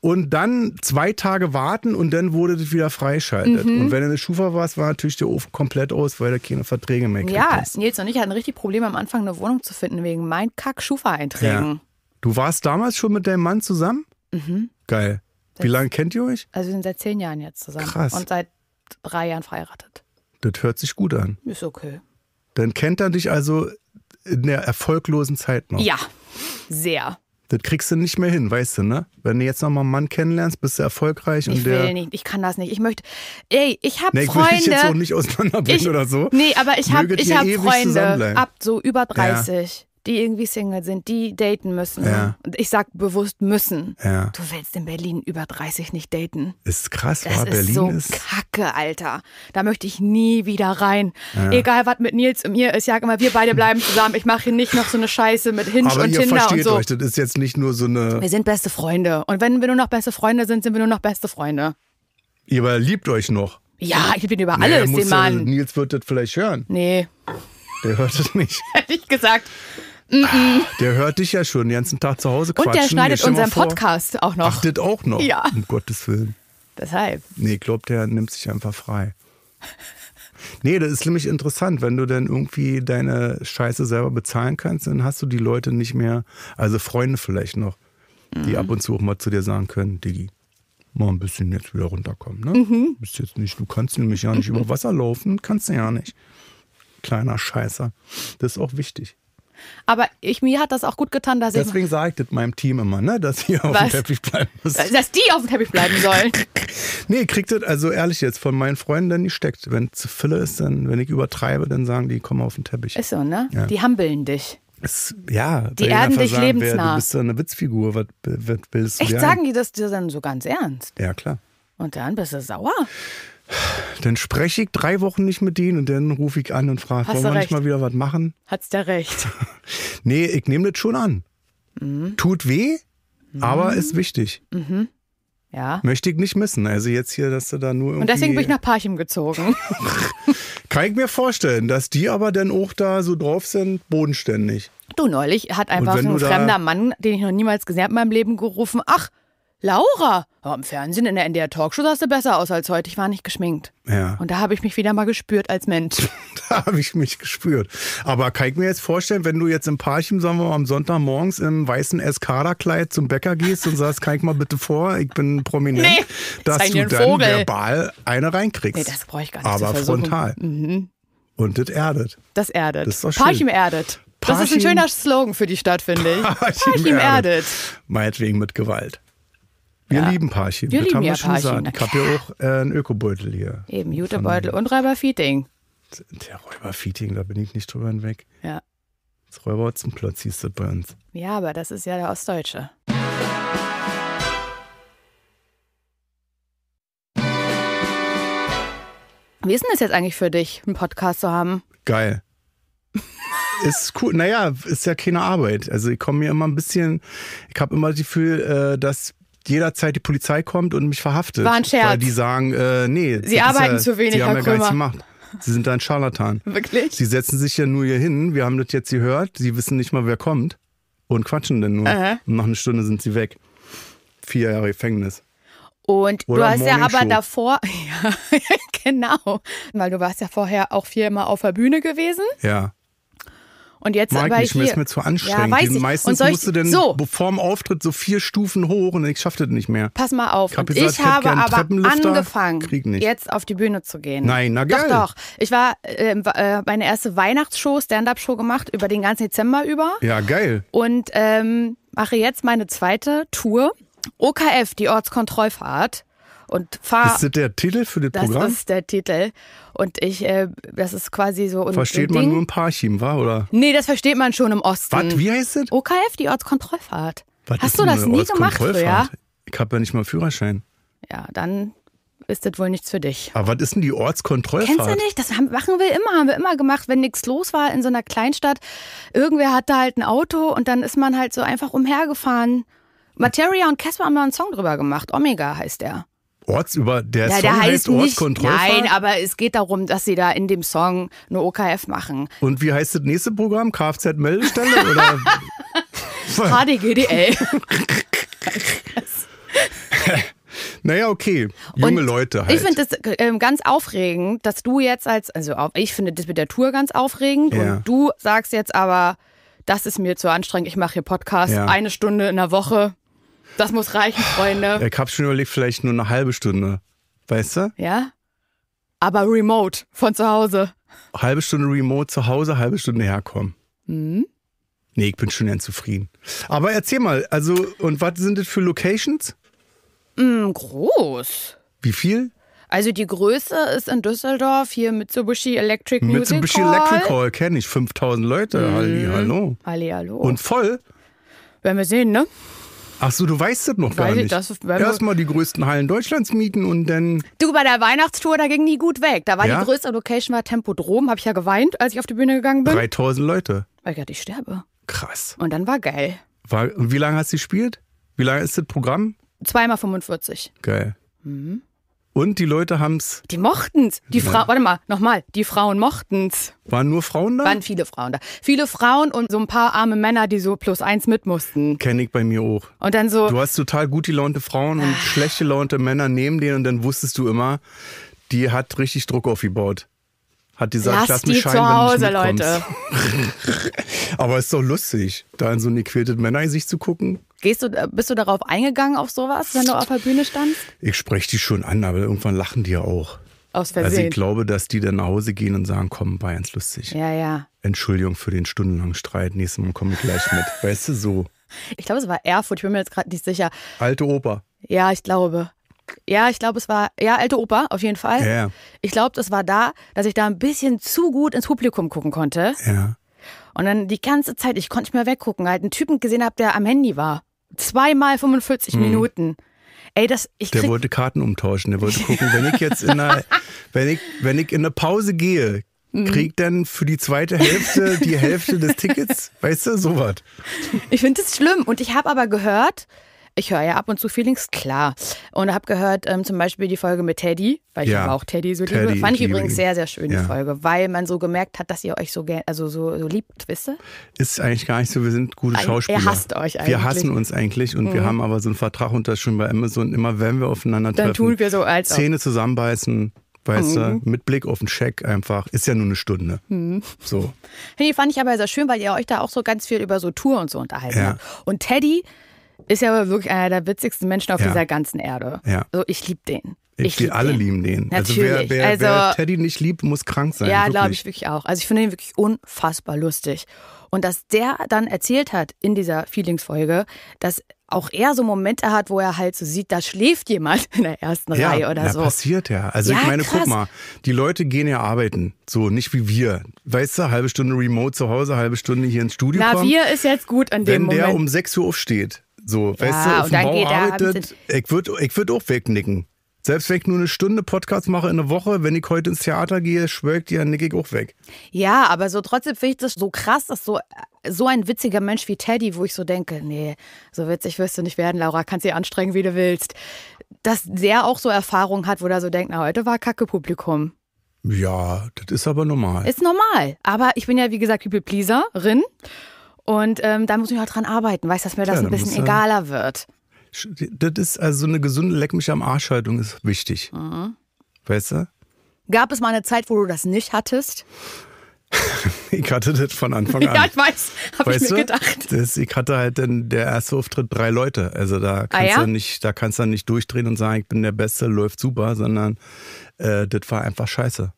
und dann zwei Tage warten und dann wurde das wieder freischaltet. Mhm. Und wenn du eine Schufa warst, war natürlich der Ofen komplett aus, weil da keine Verträge mehr kriegst. Ja, Nils und ich hatten richtig Probleme am Anfang eine Wohnung zu finden wegen mein Kack-Schufa-Einträgen. Ja. Du warst damals schon mit deinem Mann zusammen? Mhm. Geil. Wie lange kennt ihr euch? Also wir sind seit zehn Jahren jetzt zusammen. Krass. Und seit drei Jahren verheiratet. Das hört sich gut an. Ist okay. Dann kennt er dich also in der erfolglosen Zeit noch. Ja, sehr. Das kriegst du nicht mehr hin, weißt du, ne? Wenn du jetzt nochmal einen Mann kennenlernst, bist du erfolgreich. Ich will nicht, ich kann das nicht. Ich möchte, ey, ich habe nee, Freunde. Ich will dich jetzt auch nicht auseinanderbringen ich, oder so. Nee, aber ich habe hab Freunde ab so über 30. Ja die irgendwie Single sind, die daten müssen. Ja. Und ich sag bewusst müssen. Ja. Du willst in Berlin über 30 nicht daten. Ist krass, das war ist Berlin so ist Kacke, Alter. Da möchte ich nie wieder rein. Ja. Egal, was mit Nils und mir ist. Ja, immer wir beide bleiben zusammen. Ich mache hier nicht noch so eine Scheiße mit Hinge Aber und ihr Tinder versteht und so. Euch, das ist jetzt nicht nur so eine. Wir sind beste Freunde. Und wenn wir nur noch beste Freunde sind, sind wir nur noch beste Freunde. Ihr aber liebt euch noch. Ja, ich bin über alles, nee, den Mann. Nils wird das vielleicht hören. Nee. Der hört es nicht. [laughs] Ehrlich gesagt. Mm -mm. Der hört dich ja schon den ganzen Tag zu Hause quatschen. Und der schneidet unseren vor, Podcast auch noch. Achtet auch noch. Ja. Um Gottes Willen. Deshalb. Nee, ich glaube, der nimmt sich einfach frei. Nee, das ist nämlich interessant, wenn du dann irgendwie deine Scheiße selber bezahlen kannst, dann hast du die Leute nicht mehr, also Freunde vielleicht noch, die mhm. ab und zu auch mal zu dir sagen können, Digi, mal ein bisschen jetzt wieder runterkommen, ne? Mhm. Bist jetzt nicht, du kannst nämlich ja nicht mhm. über Wasser laufen, kannst du ja nicht. Kleiner Scheißer. Das ist auch wichtig. Aber ich, mir hat das auch gut getan, dass Deswegen ich. Deswegen sage ich das meinem Team immer, ne? dass ihr auf Was? dem Teppich bleiben müsst. Dass die auf dem Teppich bleiben sollen. [laughs] nee, kriegt das also ehrlich jetzt von meinen Freunden dann nicht steckt. Wenn es zu Fülle ist, dann, wenn ich übertreibe, dann sagen die, komm auf den Teppich. Ist so, ne? Ja. Die hambeln dich. Es, ja, die erden dich sagen, lebensnah. Wer, du bist ja eine Witzfigur. Was, was willst du Echt, sagen die das dir dann so ganz ernst? Ja, klar. Und dann bist du sauer? Dann spreche ich drei Wochen nicht mit denen und dann rufe ich an und frage, wollen wir nicht mal wieder was machen? Hat's der recht. [laughs] nee, ich nehme das schon an. Mhm. Tut weh, mhm. aber ist wichtig. Mhm. Ja. Möchte ich nicht missen. Also jetzt hier, dass du da nur irgendwie... Und deswegen bin ich nach Parchim gezogen. [laughs] Kann ich mir vorstellen, dass die aber dann auch da so drauf sind, bodenständig. Du, neulich hat einfach ein fremder Mann, den ich noch niemals gesehen habe in meinem Leben, gerufen, ach, Laura, im Fernsehen in der NDR Talkshow sahst du besser aus als heute. Ich war nicht geschminkt. Ja. Und da habe ich mich wieder mal gespürt als Mensch. [laughs] da habe ich mich gespürt. Aber kann ich mir jetzt vorstellen, wenn du jetzt im Parchim, sagen wir mal, am Sonntag morgens im weißen Eskaderkleid zum Bäcker gehst und sagst, kann ich mal bitte vor, ich bin prominent, nee, dass du dann Vogel. verbal eine reinkriegst. Nee, das brauche ich gar nicht Aber frontal. Mhm. Und das erdet. Das erdet. Das ist doch Parchim erdet. Parchim. Das ist ein schöner Slogan für die Stadt, finde ich. Parchim, Parchim erdet. erdet. Meinetwegen mit Gewalt. Wir ja. lieben Parchim. Wir das lieben haben ja schon gesagt. Ich habe ja auch äh, einen Ökobeutel hier. Eben, Jutebeutel und Räuberfeeting. Der Räuberfeeting, da bin ich nicht drüber hinweg. Ja. Das Räuberhotzenplotz hieß das bei uns. Ja, aber das ist ja der Ostdeutsche. Wie ist denn das jetzt eigentlich für dich, einen Podcast zu haben? Geil. [laughs] ist cool. Naja, ist ja keine Arbeit. Also ich komme mir immer ein bisschen, ich habe immer das Gefühl, äh, dass jederzeit die Polizei kommt und mich verhaftet. War ein Scherz. Weil die sagen, äh, nee. Sie arbeiten ja, zu wenig, Sie haben Herr ja gar nichts gemacht. Sie sind ein Scharlatan. Wirklich? Sie setzen sich ja nur hier hin. Wir haben das jetzt gehört. Sie wissen nicht mal, wer kommt. Und quatschen denn nur. Aha. Äh. Und nach einer Stunde sind sie weg. Vier Jahre Gefängnis. Und Oder du hast Morning ja aber Show. davor, [laughs] ja, [laughs] genau, weil du warst ja vorher auch viermal auf der Bühne gewesen. Ja. Und jetzt Mike, aber ich hier, mir zu anstrengend. Ja, weiß ich. Meistens und ich, musst du denn so. vorm Auftritt so vier Stufen hoch und ich schaffte das nicht mehr. Pass mal auf. ich, ich habe aber angefangen, jetzt auf die Bühne zu gehen. Nein, na geil. Doch, doch. Ich war ähm, äh, meine erste Weihnachtsshow, Stand-Up-Show gemacht, über den ganzen Dezember über. Ja, geil. Und ähm, mache jetzt meine zweite Tour. OKF, die Ortskontrollfahrt und fahre. Ist das der Titel für das, das Programm? Das ist der Titel. Und ich, äh, das ist quasi so. Versteht man Ding. nur in Parchim, war oder? Nee, das versteht man schon im Osten. Was, wie heißt das? OKF, die Ortskontrollfahrt. Was Hast du das nie gemacht früher? Ich habe ja nicht mal Führerschein. Ja, dann ist das wohl nichts für dich. Aber was ist denn die Ortskontrollfahrt? Kennst du nicht? Das haben, machen wir immer, haben wir immer gemacht, wenn nichts los war in so einer Kleinstadt. Irgendwer hatte halt ein Auto und dann ist man halt so einfach umhergefahren. Materia und Casper haben da einen Song drüber gemacht. Omega heißt der. Ortsüber, der ja, Song der heißt, heißt Ortskontrollfahrt? Nein, aber es geht darum, dass sie da in dem Song eine OKF machen. Und wie heißt das nächste Programm? Kfz-Meldestelle HDGDL. [laughs] [laughs] Naja, okay. Junge und Leute halt. Ich finde das ähm, ganz aufregend, dass du jetzt als, also ich finde das mit der Tour ganz aufregend ja. und du sagst jetzt aber, das ist mir zu anstrengend, ich mache hier Podcast ja. eine Stunde in der Woche. Das muss reichen, Freunde. Ich habe schon überlegt, vielleicht nur eine halbe Stunde. Weißt du? Ja. Aber remote, von zu Hause. Halbe Stunde remote zu Hause, halbe Stunde herkommen. Mhm. Nee, ich bin schon ganz zufrieden. Aber erzähl mal, also, und was sind das für Locations? Mhm, groß. Wie viel? Also die Größe ist in Düsseldorf hier Mitsubishi Electric Music Mitsubishi Hall. Electric Hall kenne ich, 5000 Leute, mm. halli, mhm. hallo. Halli, hallo. Und voll? Werden wir sehen, ne? Ach so, du weißt das noch Weiß gar ich, nicht. Das, Erstmal die größten Hallen Deutschlands mieten und dann. Du, bei der Weihnachtstour, da ging die gut weg. Da war ja? die größte Location war Tempodrom. Habe ich ja geweint, als ich auf die Bühne gegangen bin. 3000 Leute. Weil ich dachte, ich sterbe. Krass. Und dann war geil. War, wie lange hast du gespielt? Wie lange ist das Programm? Zweimal 45. Geil. Mhm. Und die Leute haben es. Die mochten's. Die Frauen, warte mal, nochmal. Die Frauen mochten's. Waren nur Frauen da? Waren viele Frauen da. Viele Frauen und so ein paar arme Männer, die so plus eins mit mussten. Kenn ich bei mir auch. Und dann so. Du hast total gut gelaunte Frauen und ah. schlechte gelaunte Männer neben denen und dann wusstest du immer, die hat richtig Druck aufgebaut. Hat die gesagt, lass, lass mich scheinen, zu Hause, wenn Leute. [laughs] Aber es ist doch lustig, da in so ein gequältes Männergesicht zu gucken. Gehst du, bist du darauf eingegangen, auf sowas, wenn du auf der Bühne standst? Ich spreche die schon an, aber irgendwann lachen die ja auch. Aus Versehen. Also ich glaube, dass die dann nach Hause gehen und sagen, komm, war ganz lustig. Ja, ja. Entschuldigung für den stundenlangen Streit, nächstes Mal komme ich gleich mit. [laughs] weißt du, so. Ich glaube, es war Erfurt, ich bin mir jetzt gerade nicht sicher. Alte Oper. Ja, ich glaube. Ja, ich glaube, es war, ja, alte Oper, auf jeden Fall. Ja. Ich glaube, es war da, dass ich da ein bisschen zu gut ins Publikum gucken konnte. Ja. Und dann die ganze Zeit, ich konnte nicht mehr weggucken, halt einen Typen gesehen habe, der am Handy war zweimal 45 hm. Minuten. Ey, das, ich der wollte Karten umtauschen, der wollte gucken, wenn ich jetzt in einer, [laughs] wenn ich, wenn ich in eine Pause gehe, hm. kriegt dann für die zweite Hälfte die Hälfte des Tickets, weißt du, sowas. Ich finde es schlimm und ich habe aber gehört, ich höre ja ab und zu Feelings, klar. Und habe gehört ähm, zum Beispiel die Folge mit Teddy, weil ich ja. auch Teddy so Teddy liebe. Fand ich übrigens sehr, sehr schön, ja. die Folge, weil man so gemerkt hat, dass ihr euch so, also so, so liebt, wisst ihr? Ist eigentlich gar nicht so, wir sind gute Schauspieler. Ihr hasst euch eigentlich. Wir hassen uns eigentlich und mhm. wir haben aber so einen Vertrag unterschrieben bei Amazon, immer wenn wir aufeinander treffen, Dann tun wir so als Zähne zusammenbeißen, weißt mhm. du, mit Blick auf den Scheck einfach, ist ja nur eine Stunde. Mhm. So. fand ich aber sehr schön, weil ihr euch da auch so ganz viel über so Tour und so unterhalten ja. habt. Und Teddy ist ja aber wirklich einer der witzigsten Menschen auf ja. dieser ganzen Erde. Ja. Also ich liebe den. Ich, ich lieb alle den. lieben den. Also Natürlich. Also, wer, wer, also wer, Teddy nicht liebt, muss krank sein. Ja, glaube ich wirklich auch. Also ich finde ihn wirklich unfassbar lustig. Und dass der dann erzählt hat in dieser Feelings-Folge, dass auch er so Momente hat, wo er halt so sieht, da schläft jemand [laughs] in der ersten ja, Reihe oder na, so. Ja, passiert ja. Also ja, ich meine, krass. guck mal, die Leute gehen ja arbeiten, so nicht wie wir. Weißt du, halbe Stunde remote zu Hause, halbe Stunde hier ins Studio Na, kommen. wir ist jetzt gut an dem Wenn Moment. Wenn der um 6 Uhr aufsteht, so, ja, weißt du, auf dem Bau arbeitet, ich würde ich würd auch wegnicken. Selbst wenn ich nur eine Stunde Podcast mache in der Woche, wenn ich heute ins Theater gehe, schwört dir, nick ich auch weg. Ja, aber so trotzdem finde ich das so krass, dass so, so ein witziger Mensch wie Teddy, wo ich so denke, nee, so witzig wirst du nicht werden, Laura, kannst dich anstrengen, wie du willst. Dass der auch so Erfahrung hat, wo er so denkt, na, heute war Kacke Publikum. Ja, das ist aber normal. Ist normal. Aber ich bin ja, wie gesagt, People Pleaserin. Und ähm, da muss ich auch halt dran arbeiten, weißt du, dass mir das ja, ein bisschen muss, egaler wird. Das ist also eine gesunde Leck mich am Arschhaltung ist wichtig. Mhm. Weißt du? Gab es mal eine Zeit, wo du das nicht hattest? [laughs] ich hatte das von Anfang [laughs] an. Ja, ich weiß, habe ich mir du? gedacht. Das, ich hatte halt dann der erste Auftritt drei Leute. Also da ah, kannst ah, ja? du nicht, da kannst du nicht durchdrehen und sagen, ich bin der Beste, läuft super, sondern äh, das war einfach scheiße.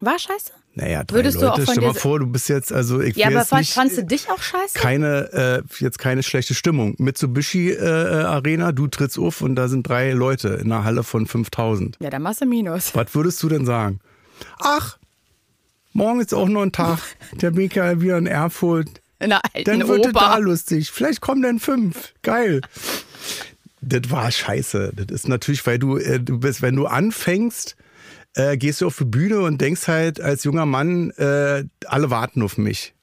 War scheiße? Naja, drei Würdest Leute. Du auch von Stell mal vor, du bist jetzt, also ich Ja, aber fand, nicht, fandst du dich auch scheiße? Keine, äh, jetzt keine schlechte Stimmung. Mitsubishi äh, äh Arena, du trittst auf und da sind drei Leute in einer Halle von 5000. Ja, dann machst du Minus. Was würdest du denn sagen? Ach, morgen ist auch noch ein Tag. [laughs] Der Mika wieder in Erfurt. In der alten Dann wird es da lustig. Vielleicht kommen dann fünf. Geil. das war scheiße. Das ist natürlich, weil du, äh, du bist, wenn du anfängst, äh, gehst du auf die Bühne und denkst halt als junger Mann, äh, alle warten auf mich.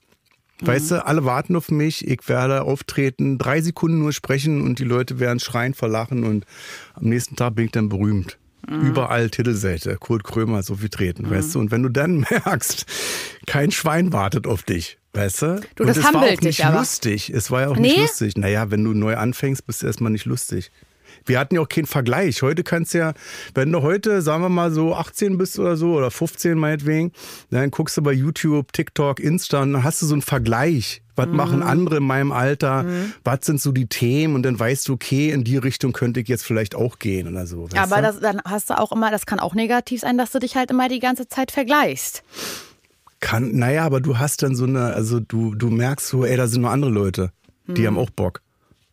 Weißt mhm. du, alle warten auf mich, ich werde auftreten, drei Sekunden nur sprechen und die Leute werden schreien, verlachen und am nächsten Tag bin ich dann berühmt. Mhm. Überall Titelseite, Kurt Krömer, so viel treten, mhm. weißt du? Und wenn du dann [laughs] merkst, kein Schwein wartet auf dich, weißt du? du das und es war auch nicht lustig, es war ja auch nee? nicht lustig. Naja, wenn du neu anfängst, bist du erstmal nicht lustig wir hatten ja auch keinen Vergleich. Heute kannst du ja, wenn du heute, sagen wir mal so 18 bist oder so oder 15 meinetwegen, dann guckst du bei YouTube, TikTok, Insta und dann hast du so einen Vergleich. Was mhm. machen andere in meinem Alter? Mhm. Was sind so die Themen? Und dann weißt du, okay, in die Richtung könnte ich jetzt vielleicht auch gehen oder so. Aber das, dann hast du auch immer, das kann auch negativ sein, dass du dich halt immer die ganze Zeit vergleichst kann, naja, aber du hast dann so eine, also du, du merkst so, ey, da sind nur andere Leute, die mhm. haben auch Bock.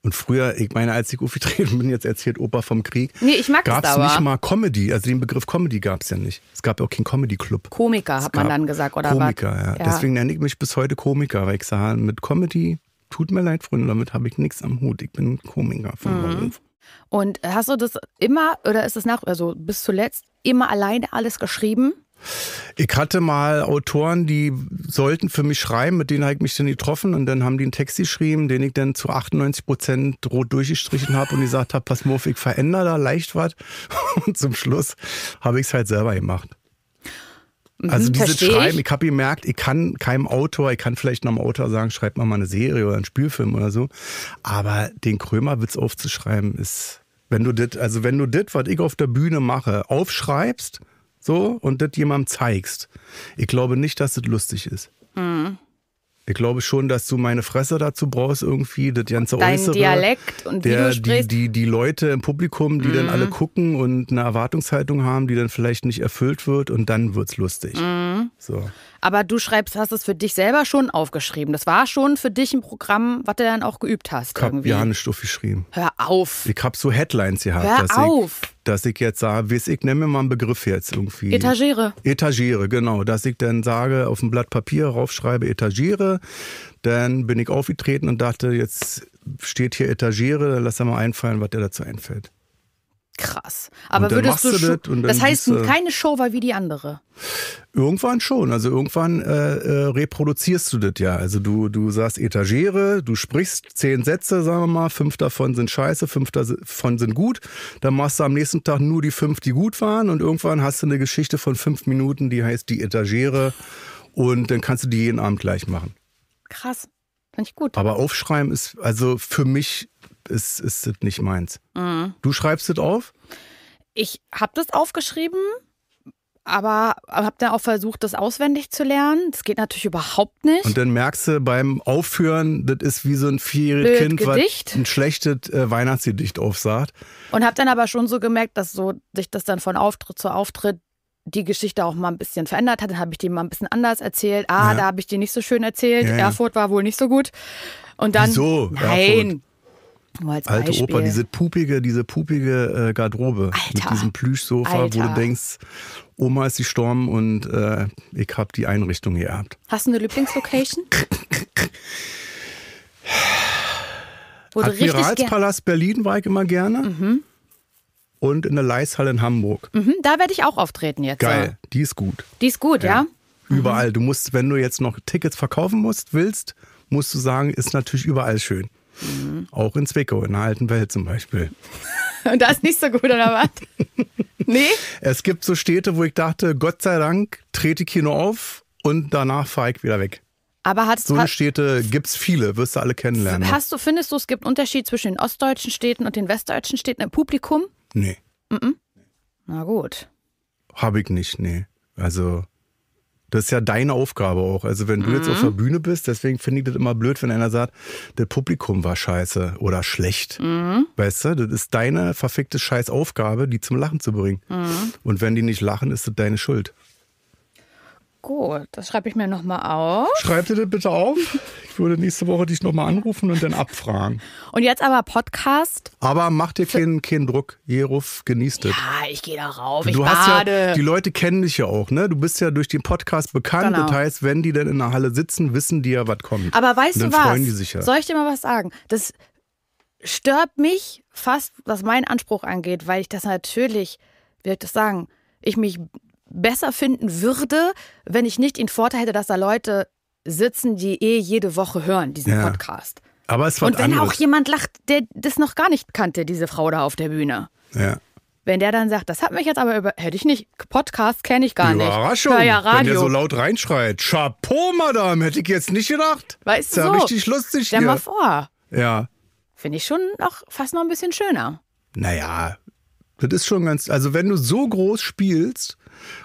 Und früher, ich meine, als ich aufgetreten bin, jetzt erzählt Opa vom Krieg. Nee, ich mag gab's es aber. nicht mal Comedy. Also den Begriff Comedy gab es ja nicht. Es gab ja auch keinen Comedy-Club. Komiker, es hat man dann gesagt, oder Komiker, was? Komiker, ja. ja. Deswegen nenne ich mich bis heute Komiker, weil ich sage, mit Comedy, tut mir leid, Freunde, damit habe ich nichts am Hut. Ich bin Komiker von mhm. Und hast du das immer, oder ist es nach, also bis zuletzt, immer alleine alles geschrieben? Ich hatte mal Autoren, die sollten für mich schreiben, mit denen habe ich mich dann getroffen und dann haben die einen Text geschrieben, den ich dann zu 98 Prozent rot durchgestrichen habe und gesagt habe, pass mal auf, ich verändere da leicht was. [laughs] Und zum Schluss habe ich es halt selber gemacht. Mhm, also dieses Schreiben, ich, habe gemerkt, ich kann keinem Autor, ich kann vielleicht einem Autor sagen, schreibt mal mal eine Serie oder einen Spielfilm oder so, aber den Krömerwitz aufzuschreiben ist, wenn du das, also wenn du das, was ich auf der Bühne mache, aufschreibst, so und das jemandem zeigst, ich glaube nicht, dass das lustig ist. Mhm. Ich glaube schon, dass du meine Fresse dazu brauchst, irgendwie, das ganze Dein Äußere. Dialekt und der, wie du Die, die, die Leute im Publikum, die mhm. dann alle mhm. gucken und eine Erwartungshaltung haben, die dann vielleicht nicht erfüllt wird und dann wird es lustig. Mhm. So. Aber du schreibst, hast es für dich selber schon aufgeschrieben. Das war schon für dich ein Programm, was du dann auch geübt hast. Ich habe ja eine Stufe geschrieben. Hör auf. Ich habe so Headlines gehabt. Hör auf. Ich, dass ich jetzt sage, wie ich nenne mal einen Begriff jetzt irgendwie. Etagere. Etagere, genau. Dass ich dann sage, auf ein Blatt Papier raufschreibe Etagere. Dann bin ich aufgetreten und dachte, jetzt steht hier Etagere, lass er mal einfallen, was dir dazu einfällt. Krass. Aber würdest du. du das, das heißt, ist, keine Show war wie die andere. Irgendwann schon. Also irgendwann äh, äh, reproduzierst du das ja. Also du, du sagst Etagere, du sprichst zehn Sätze, sagen wir mal, fünf davon sind scheiße, fünf davon sind gut. Dann machst du am nächsten Tag nur die fünf, die gut waren und irgendwann hast du eine Geschichte von fünf Minuten, die heißt die Etagere und dann kannst du die jeden Abend gleich machen. Krass. Fand ich gut. Aber aufschreiben ist also für mich ist, ist das nicht meins. Mhm. Du schreibst das auf? Ich habe das aufgeschrieben, aber habe dann auch versucht, das auswendig zu lernen. Das geht natürlich überhaupt nicht. Und dann merkst du beim Aufhören, das ist wie so ein vierjähriges Kind, Gedicht. was ein schlechtes äh, Weihnachtsgedicht aufsagt. Und habe dann aber schon so gemerkt, dass so sich das dann von Auftritt zu Auftritt die Geschichte auch mal ein bisschen verändert hat. Dann habe ich die mal ein bisschen anders erzählt. Ah, ja. da habe ich die nicht so schön erzählt. Ja, ja. Erfurt war wohl nicht so gut. Und dann. Wieso? Nein. Erfurt. Als Alte Beispiel. Oper, diese pupige, diese pupige äh, Garderobe Alter, mit diesem Plüschsofa, Alter. wo du denkst, Oma ist gestorben und äh, ich habe die Einrichtung geerbt. Hast du eine Lieblingslocation? [laughs] Admiralspalast Berlin war ich immer gerne. Mhm. Und in der Leishalle in Hamburg. Mhm, da werde ich auch auftreten jetzt. Geil, die ist gut. Die ist gut, ja? ja? Mhm. Überall. Du musst, wenn du jetzt noch Tickets verkaufen musst, willst, musst du sagen, ist natürlich überall schön. Mhm. Auch in Zwickau, in der alten Welt zum Beispiel. Und [laughs] da ist nicht so gut, oder was? [laughs] nee? Es gibt so Städte, wo ich dachte, Gott sei Dank trete ich hier nur auf und danach fahre ich wieder weg. Aber hat, so eine Städte gibt es viele, wirst du alle kennenlernen. Hast du, findest du, es gibt Unterschied zwischen den ostdeutschen Städten und den westdeutschen Städten im Publikum? Nee. Mm -mm. Na gut. Habe ich nicht, nee. Also das ist ja deine Aufgabe auch. Also wenn du mhm. jetzt auf der mhm. Bühne bist, deswegen finde ich das immer blöd, wenn einer sagt, das Publikum war scheiße oder schlecht. Mhm. Weißt du, das ist deine verfickte Scheißaufgabe, die zum Lachen zu bringen. Mhm. Und wenn die nicht lachen, ist das deine Schuld. Gut, das schreibe ich mir nochmal auf. Schreib dir das bitte auf. Ich würde nächste Woche dich nochmal anrufen und dann abfragen. Und jetzt aber Podcast. Aber mach dir keinen, keinen Druck. Jeruf, genießt es. Ja, ich gehe da rauf. Ich hast bade. Ja, die Leute kennen dich ja auch, ne? Du bist ja durch den Podcast bekannt. Genau. Das heißt, wenn die dann in der Halle sitzen, wissen die ja, was kommt. Aber weißt du was? Freuen die sich ja. Soll ich dir mal was sagen? Das stört mich fast, was meinen Anspruch angeht, weil ich das natürlich, wie soll ich das sagen, ich mich besser finden würde, wenn ich nicht den Vorteil hätte, dass da Leute sitzen, die eh jede Woche hören, diesen ja. Podcast. Aber es war Und wenn anderes. auch jemand lacht, der das noch gar nicht kannte, diese Frau da auf der Bühne. Ja. Wenn der dann sagt, das hat mich jetzt aber über. Hätte ich nicht. Podcast kenne ich gar Überraschung, nicht. Überraschung. Ja, Wenn der so laut reinschreit. Chapeau, Madame, hätte ich jetzt nicht gedacht. Weißt ist du, ja so. richtig lustig Stell hier. mal vor. Ja. Finde ich schon noch fast noch ein bisschen schöner. Naja, das ist schon ganz. Also, wenn du so groß spielst,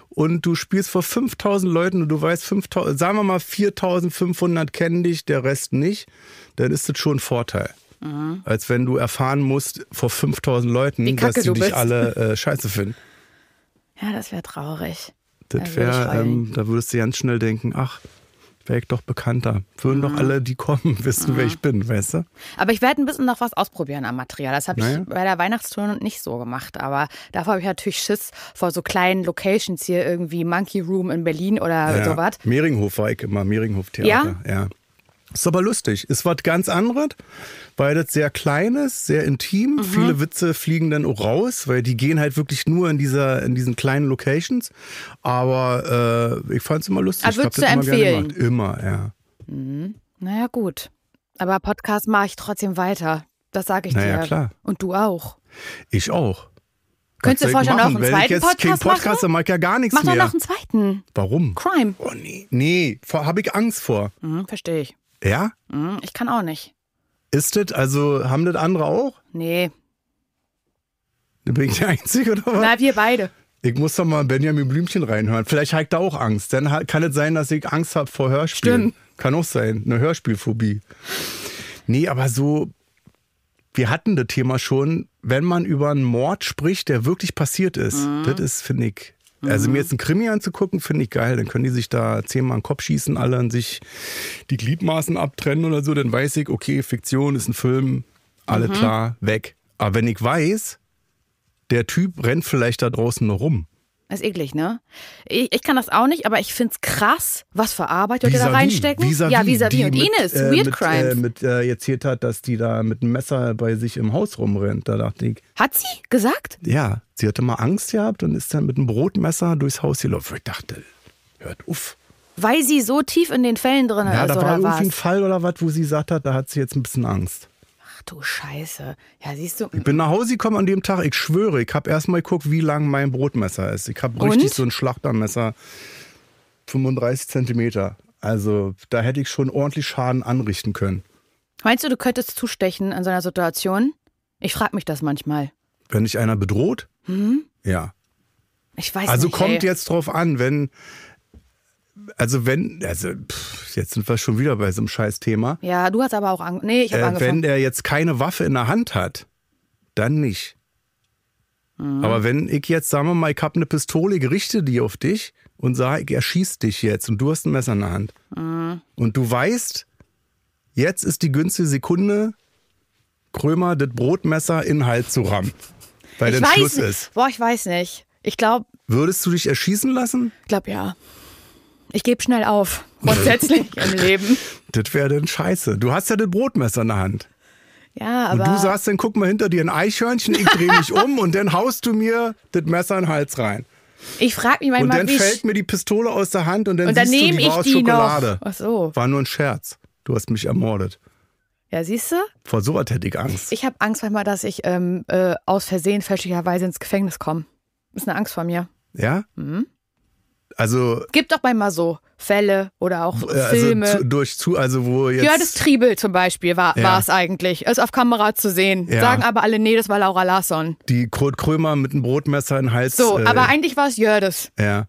und du spielst vor 5000 Leuten und du weißt, 5000, sagen wir mal 4500 kennen dich, der Rest nicht, dann ist das schon ein Vorteil. Mhm. Als wenn du erfahren musst vor 5000 Leuten, dass die dich alle äh, scheiße finden. Ja, das wäre traurig. Das wäre, ähm, da würdest du ganz schnell denken, ach, wäre ich doch bekannter. Würden mhm. doch alle, die kommen, [laughs] wissen, mhm. wer ich bin, weißt du? Aber ich werde ein bisschen noch was ausprobieren am Material. Das habe naja. ich bei der Weihnachtstour nicht so gemacht. Aber davor habe ich natürlich Schiss vor so kleinen Locations hier, irgendwie Monkey Room in Berlin oder ja. sowas. Mehringhof war ich immer, Mehringhof Theater. Ja? ja. Ist aber lustig. Ist was ganz anderes, weil das sehr klein ist, sehr intim. Mhm. Viele Witze fliegen dann auch raus, weil die gehen halt wirklich nur in dieser, in diesen kleinen Locations. Aber äh, ich fand es immer lustig. Aber ah, würdest ich hab du das empfehlen? Immer, immer ja. Mhm. Naja, gut. Aber Podcast mache ich trotzdem weiter. Das sage ich naja, dir. Ja, klar. Und du auch. Ich auch. Könntest du vorstellen, machen, noch einen zweiten Podcast ich kein Podcast, dann mach ich ja gar nichts mehr. Mach doch noch einen zweiten. Warum? Crime. Oh nee, nee, habe ich Angst vor. Mhm, verstehe ich. Ja? Hm, ich kann auch nicht. Ist das, also haben das andere auch? Nee. Bin ich der Einzige oder was? Na, wir beide. Ich muss doch mal Benjamin Blümchen reinhören. Vielleicht hat er auch Angst. Dann kann es sein, dass ich Angst habe vor Hörspielen. Stimmt. Kann auch sein. Eine Hörspielphobie. Nee, aber so, wir hatten das Thema schon, wenn man über einen Mord spricht, der wirklich passiert ist. Mhm. Das ist, finde ich, also mhm. mir jetzt einen Krimi anzugucken, finde ich geil. Dann können die sich da zehnmal einen Kopf schießen, alle an sich die Gliedmaßen abtrennen oder so. Dann weiß ich, okay, Fiktion ist ein Film, alle mhm. klar, weg. Aber wenn ich weiß, der Typ rennt vielleicht da draußen noch rum ist eklig, ne? Ich, ich, kann das auch nicht, aber ich finde es krass, was für Arbeit Leute da reinstecken. Vis -vis, ja, vis-à-vis. -vis. Und Ines, äh, Weird mit, äh, Crimes. Äh, mit, äh, erzählt hat, dass die da mit einem Messer bei sich im Haus rumrennt. Da dachte ich. Hat sie gesagt? Ja, sie hatte mal Angst gehabt und ist dann mit einem Brotmesser durchs Haus gelaufen. Ich dachte, hört uff. Weil sie so tief in den Fällen drin ja, ist. Ja, da war irgendwie was? ein Fall oder was, wo sie gesagt hat, da hat sie jetzt ein bisschen Angst du Scheiße. Ja, siehst du. Ich bin nach Hause gekommen an dem Tag, ich schwöre, ich habe erstmal geguckt, wie lang mein Brotmesser ist. Ich habe richtig so ein Schlachtermesser, 35 Zentimeter. Also da hätte ich schon ordentlich Schaden anrichten können. Meinst du, du könntest zustechen in so einer Situation? Ich frage mich das manchmal. Wenn dich einer bedroht? Mhm. Ja. Ich weiß also nicht, kommt ey. jetzt drauf an, wenn also wenn, also pff, jetzt sind wir schon wieder bei so einem scheiß Thema. Ja, du hast aber auch Angst. Nee, ich habe äh, angefangen. Wenn der jetzt keine Waffe in der Hand hat, dann nicht. Mhm. Aber wenn ich jetzt, sagen wir mal, ich habe eine Pistole, ich richte die auf dich und sage, ich schießt dich jetzt und du hast ein Messer in der Hand. Mhm. Und du weißt, jetzt ist die günstige Sekunde, Krömer das Brotmesser in den Hals zu rammen. Weil der Schluss ist. Boah, ich weiß nicht. Ich glaube. Würdest du dich erschießen lassen? Ich glaube ja. Ich gebe schnell auf, grundsätzlich [laughs] im Leben. Das wäre denn scheiße. Du hast ja das Brotmesser in der Hand. Ja, aber. Und du sagst dann, guck mal hinter dir ein Eichhörnchen, ich drehe mich um und dann haust du mir das Messer in den Hals rein. Ich frage mich manchmal, Und dann wie fällt mir die Pistole aus der Hand und dann, und dann siehst dann du, die ich aus Schokolade. Noch. Ach so. War nur ein Scherz. Du hast mich ermordet. Ja, siehst du? Vor sowas hätte ich Angst. Ich habe Angst manchmal, dass ich ähm, äh, aus Versehen fälschlicherweise ins Gefängnis komme. Ist eine Angst vor mir. Ja? Mhm. Also gibt doch bei mal so Fälle oder auch also Filme. Zu, durch zu, also wo jetzt. Jördes Triebel zum Beispiel war ja. es eigentlich. Ist auf Kamera zu sehen. Ja. Sagen aber alle, nee, das war Laura Larsson. Die Kurt Krömer mit einem Brotmesser in den Hals. So, äh, aber eigentlich war es Jördes. Ja.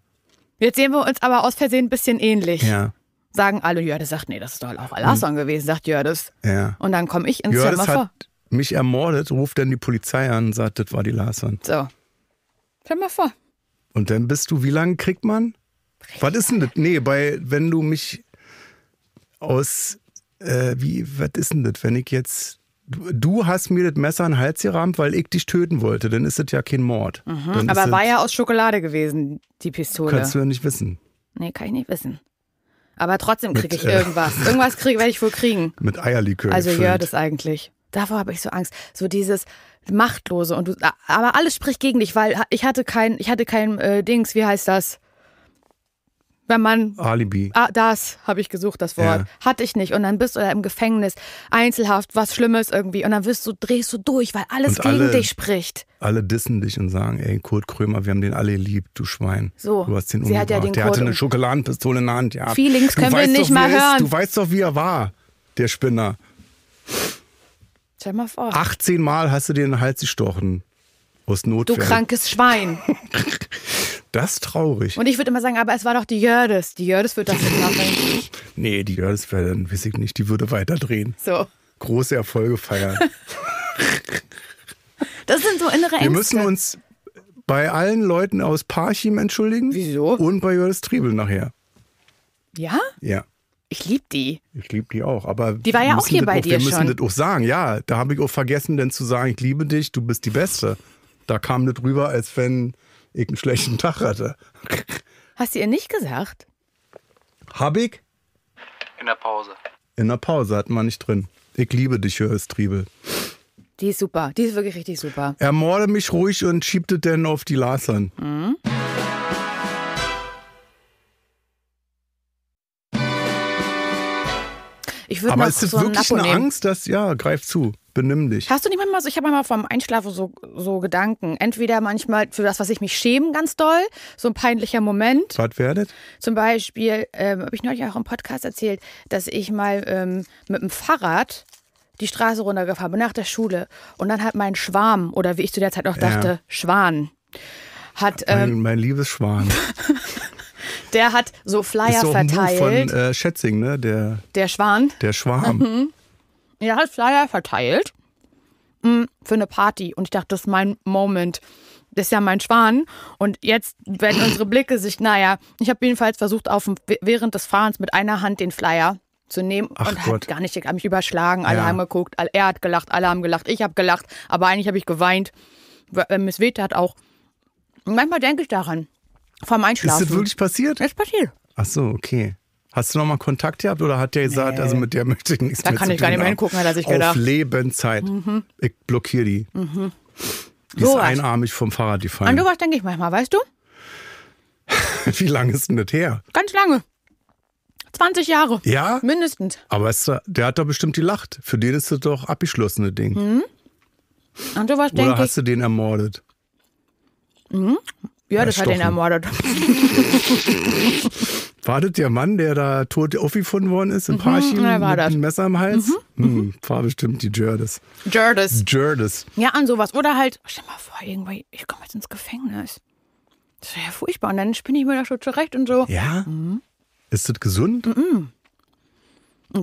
Jetzt sehen wir uns aber aus Versehen ein bisschen ähnlich. Ja. Sagen alle, Jördes sagt, nee, das ist doch Laura Larsson hm. gewesen, sagt Jördes. Ja. Und dann komme ich ins Jördes Zimmer hat vor. mich ermordet, ruft dann die Polizei an und sagt, das war die Larsson. So. Stell mal vor. Und dann bist du, wie lange kriegt man? Was ist denn das? Nee, bei, wenn du mich aus, äh, wie, was ist denn das, wenn ich jetzt, du hast mir das Messer an den Hals gerammt, weil ich dich töten wollte, dann ist das ja kein Mord. Mhm. Aber war ja aus Schokolade gewesen, die Pistole. Kannst du ja nicht wissen. Nee, kann ich nicht wissen. Aber trotzdem kriege ich äh, irgendwas. [laughs] irgendwas krieg, werde ich wohl kriegen. Mit Eierlikör. Also ja, das eigentlich. Davor habe ich so Angst. So dieses Machtlose und du, aber alles spricht gegen dich, weil ich hatte kein, ich hatte kein äh, Dings, wie heißt das? wenn man. Alibi. Ah, das habe ich gesucht, das Wort. Ja. Hatte ich nicht. Und dann bist du da im Gefängnis, einzelhaft, was Schlimmes irgendwie. Und dann wirst du, drehst du durch, weil alles und gegen alle, dich spricht. Alle dissen dich und sagen, ey, Kurt Krömer, wir haben den alle lieb, du Schwein. So. Du hast den Sie Hat ja den der Kurt hatte eine Schokoladenpistole in der Hand. Ja. Feelings können wir nicht doch, mal hören. Ist, du weißt doch, wie er war, der Spinner. Stell mal vor. 18 Mal hast du dir den Hals gestochen. Aus Notwehr. Du krankes Schwein. [laughs] Das ist traurig. Und ich würde immer sagen, aber es war doch die Jördes. Die Jördes wird das nicht machen. [laughs] Nee, die Jördes wäre dann, weiß ich nicht, die würde weiterdrehen. So. Große Erfolge feiern. [laughs] das sind so innere Ängste. Wir müssen uns bei allen Leuten aus Parchim entschuldigen. Wieso? Und bei Jördes Triebel nachher. Ja? Ja. Ich liebe die. Ich liebe die auch. Aber die war ja auch hier bei auch, dir wir schon. Wir müssen das auch sagen. Ja, da habe ich auch vergessen, denn zu sagen, ich liebe dich, du bist die Beste da kam nicht rüber, als wenn ich einen schlechten Tag hatte. [laughs] Hast du ihr nicht gesagt? Hab ich? In der Pause. In der Pause hatten wir nicht drin. Ich liebe dich, Hörstriebel. Die ist super. Die ist wirklich richtig super. Ermorde mich ruhig und schiebt es denn auf die Lasern. Mhm. Ich würde Aber ist das so wirklich eine nehmen. Angst, dass, ja, greif zu benimm dich. Hast du nicht manchmal so, ich habe manchmal vom Einschlafen so, so Gedanken. Entweder manchmal für das, was ich mich schäme, ganz doll, so ein peinlicher Moment. Was werdet? Zum Beispiel, ähm, habe ich neulich auch im Podcast erzählt, dass ich mal ähm, mit dem Fahrrad die Straße runtergefahren bin nach der Schule. Und dann hat mein Schwarm, oder wie ich zu der Zeit auch dachte, ja. Schwan, hat. Ähm, mein, mein liebes Schwan. [laughs] der hat so Flyer ist so verteilt. Ein Buch von äh, Schätzing, ne? Der, der Schwan. Der Schwarm. Mhm er hat Flyer verteilt hm, für eine Party. Und ich dachte, das ist mein Moment. Das ist ja mein Schwan. Und jetzt werden unsere Blicke sich, naja, ich habe jedenfalls versucht, auf, während des Fahrens mit einer Hand den Flyer zu nehmen Ach und Gott. hat gar nicht, hat mich überschlagen. Alle ja. haben geguckt, er hat gelacht, alle haben gelacht, ich habe gelacht, aber eigentlich habe ich geweint. Äh, Miss Wete hat auch. Manchmal denke ich daran. Vom Einschlafen. Ist das wirklich passiert? Es ist passiert. Ach so, okay. Hast du noch mal Kontakt gehabt oder hat der gesagt, also nee. also mit der möchte ich nichts da mehr Da kann ich gar nicht mehr hingucken, hat er sich gedacht. Auf Lebenszeit. Mhm. Ich blockiere die. Mhm. Die so ist was. einarmig vom Fahrrad gefallen. An sowas denke ich manchmal, weißt du? [laughs] Wie lange ist denn das her? Ganz lange. 20 Jahre. Ja? Mindestens. Aber es, der hat doch bestimmt gelacht. Für den ist das doch abgeschlossene Ding. Mhm. An sowas denke ich. Oder hast du den ermordet? Mhm. Ja, das hat ihn ermordet. [laughs] Wartet der Mann, der da tot aufgefunden worden ist in mhm, Parchim ja, mit einem Messer im Hals? Mhm. Hm, war bestimmt die Jurdes. Jurdes. Jurdes. Ja, an sowas. Oder halt, stell mal vor, irgendwie, ich komme jetzt ins Gefängnis. Das wäre ja furchtbar. Und dann spinne ich mir da schon zurecht und so. Ja? Mhm. Ist das gesund? Mhm.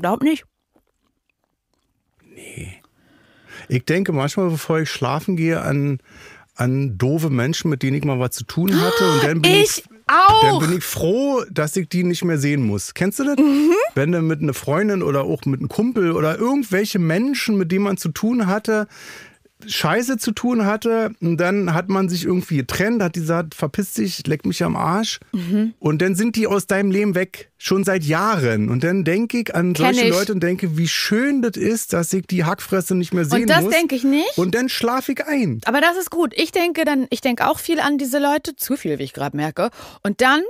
Glaub nicht. Nee. Ich denke manchmal, bevor ich schlafen gehe, an an doofe Menschen, mit denen ich mal was zu tun hatte. Und dann bin ich, ich auch. Dann bin ich froh, dass ich die nicht mehr sehen muss. Kennst du das? Mhm. Wenn du mit einer Freundin oder auch mit einem Kumpel oder irgendwelche Menschen, mit denen man zu tun hatte, Scheiße zu tun hatte. Und dann hat man sich irgendwie getrennt, hat die gesagt, verpiss dich, leck mich am Arsch. Mhm. Und dann sind die aus deinem Leben weg, schon seit Jahren. Und dann denke ich an Kenn solche ich. Leute und denke, wie schön das ist, dass ich die Hackfresse nicht mehr sehen muss. Und das denke ich nicht. Und dann schlafe ich ein. Aber das ist gut. Ich denke dann, ich denke auch viel an diese Leute, zu viel, wie ich gerade merke. Und dann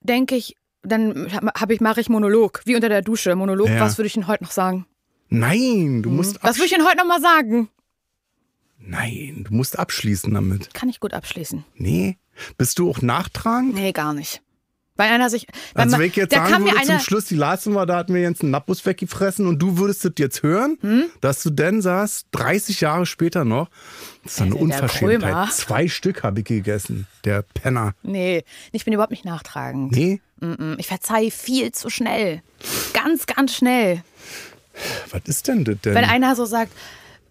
denke ich, dann habe ich mache ich Monolog, wie unter der Dusche Monolog. Ja. Was würde ich denn heute noch sagen? Nein, du musst. Mhm. Was würde ich denn heute noch mal sagen? Nein, du musst abschließen damit. Kann ich gut abschließen. Nee. Bist du auch nachtragend? Nee, gar nicht. Weil einer sich. Weil also, man, wenn ich jetzt sagen würde, zum Schluss, die Leistung war, da hatten wir jetzt einen Nappus weggefressen und du würdest das jetzt hören, hm? dass du denn saßt, 30 Jahre später noch, das ist also eine Unverschämtheit. Zwei Stück habe ich gegessen, der Penner. Nee, ich bin überhaupt nicht nachtragend. Nee? Ich verzeihe viel zu schnell. Ganz, ganz schnell. Was ist denn das denn? Wenn einer so sagt,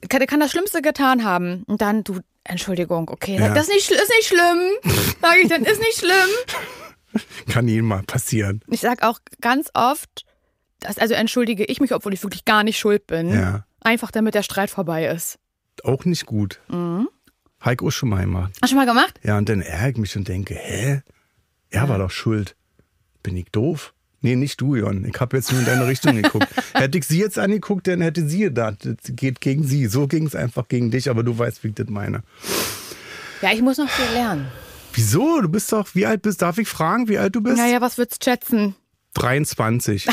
kann, kann das Schlimmste getan haben. Und dann, du, Entschuldigung, okay, ja. das nicht, ist nicht schlimm. [laughs] Sage ich dann, ist nicht schlimm. Kann jedem mal passieren. Ich sage auch ganz oft, dass, also entschuldige ich mich, obwohl ich wirklich gar nicht schuld bin. Ja. Einfach damit der Streit vorbei ist. Auch nicht gut. Mhm. Heike auch schon mal gemacht. Hast du schon mal gemacht? Ja, und dann ärgere ich mich und denke, hä? Er ja. war doch schuld. Bin ich doof? Nee, nicht du, Jon. Ich habe jetzt nur in deine Richtung [laughs] geguckt. hätte ich sie jetzt angeguckt, dann hätte sie gedacht, das geht gegen sie. So ging es einfach gegen dich, aber du weißt, wie ich das meine. Ja, ich muss noch viel lernen. Wieso? Du bist doch, wie alt bist Darf ich fragen, wie alt du bist? Naja, was würdest du schätzen? 23.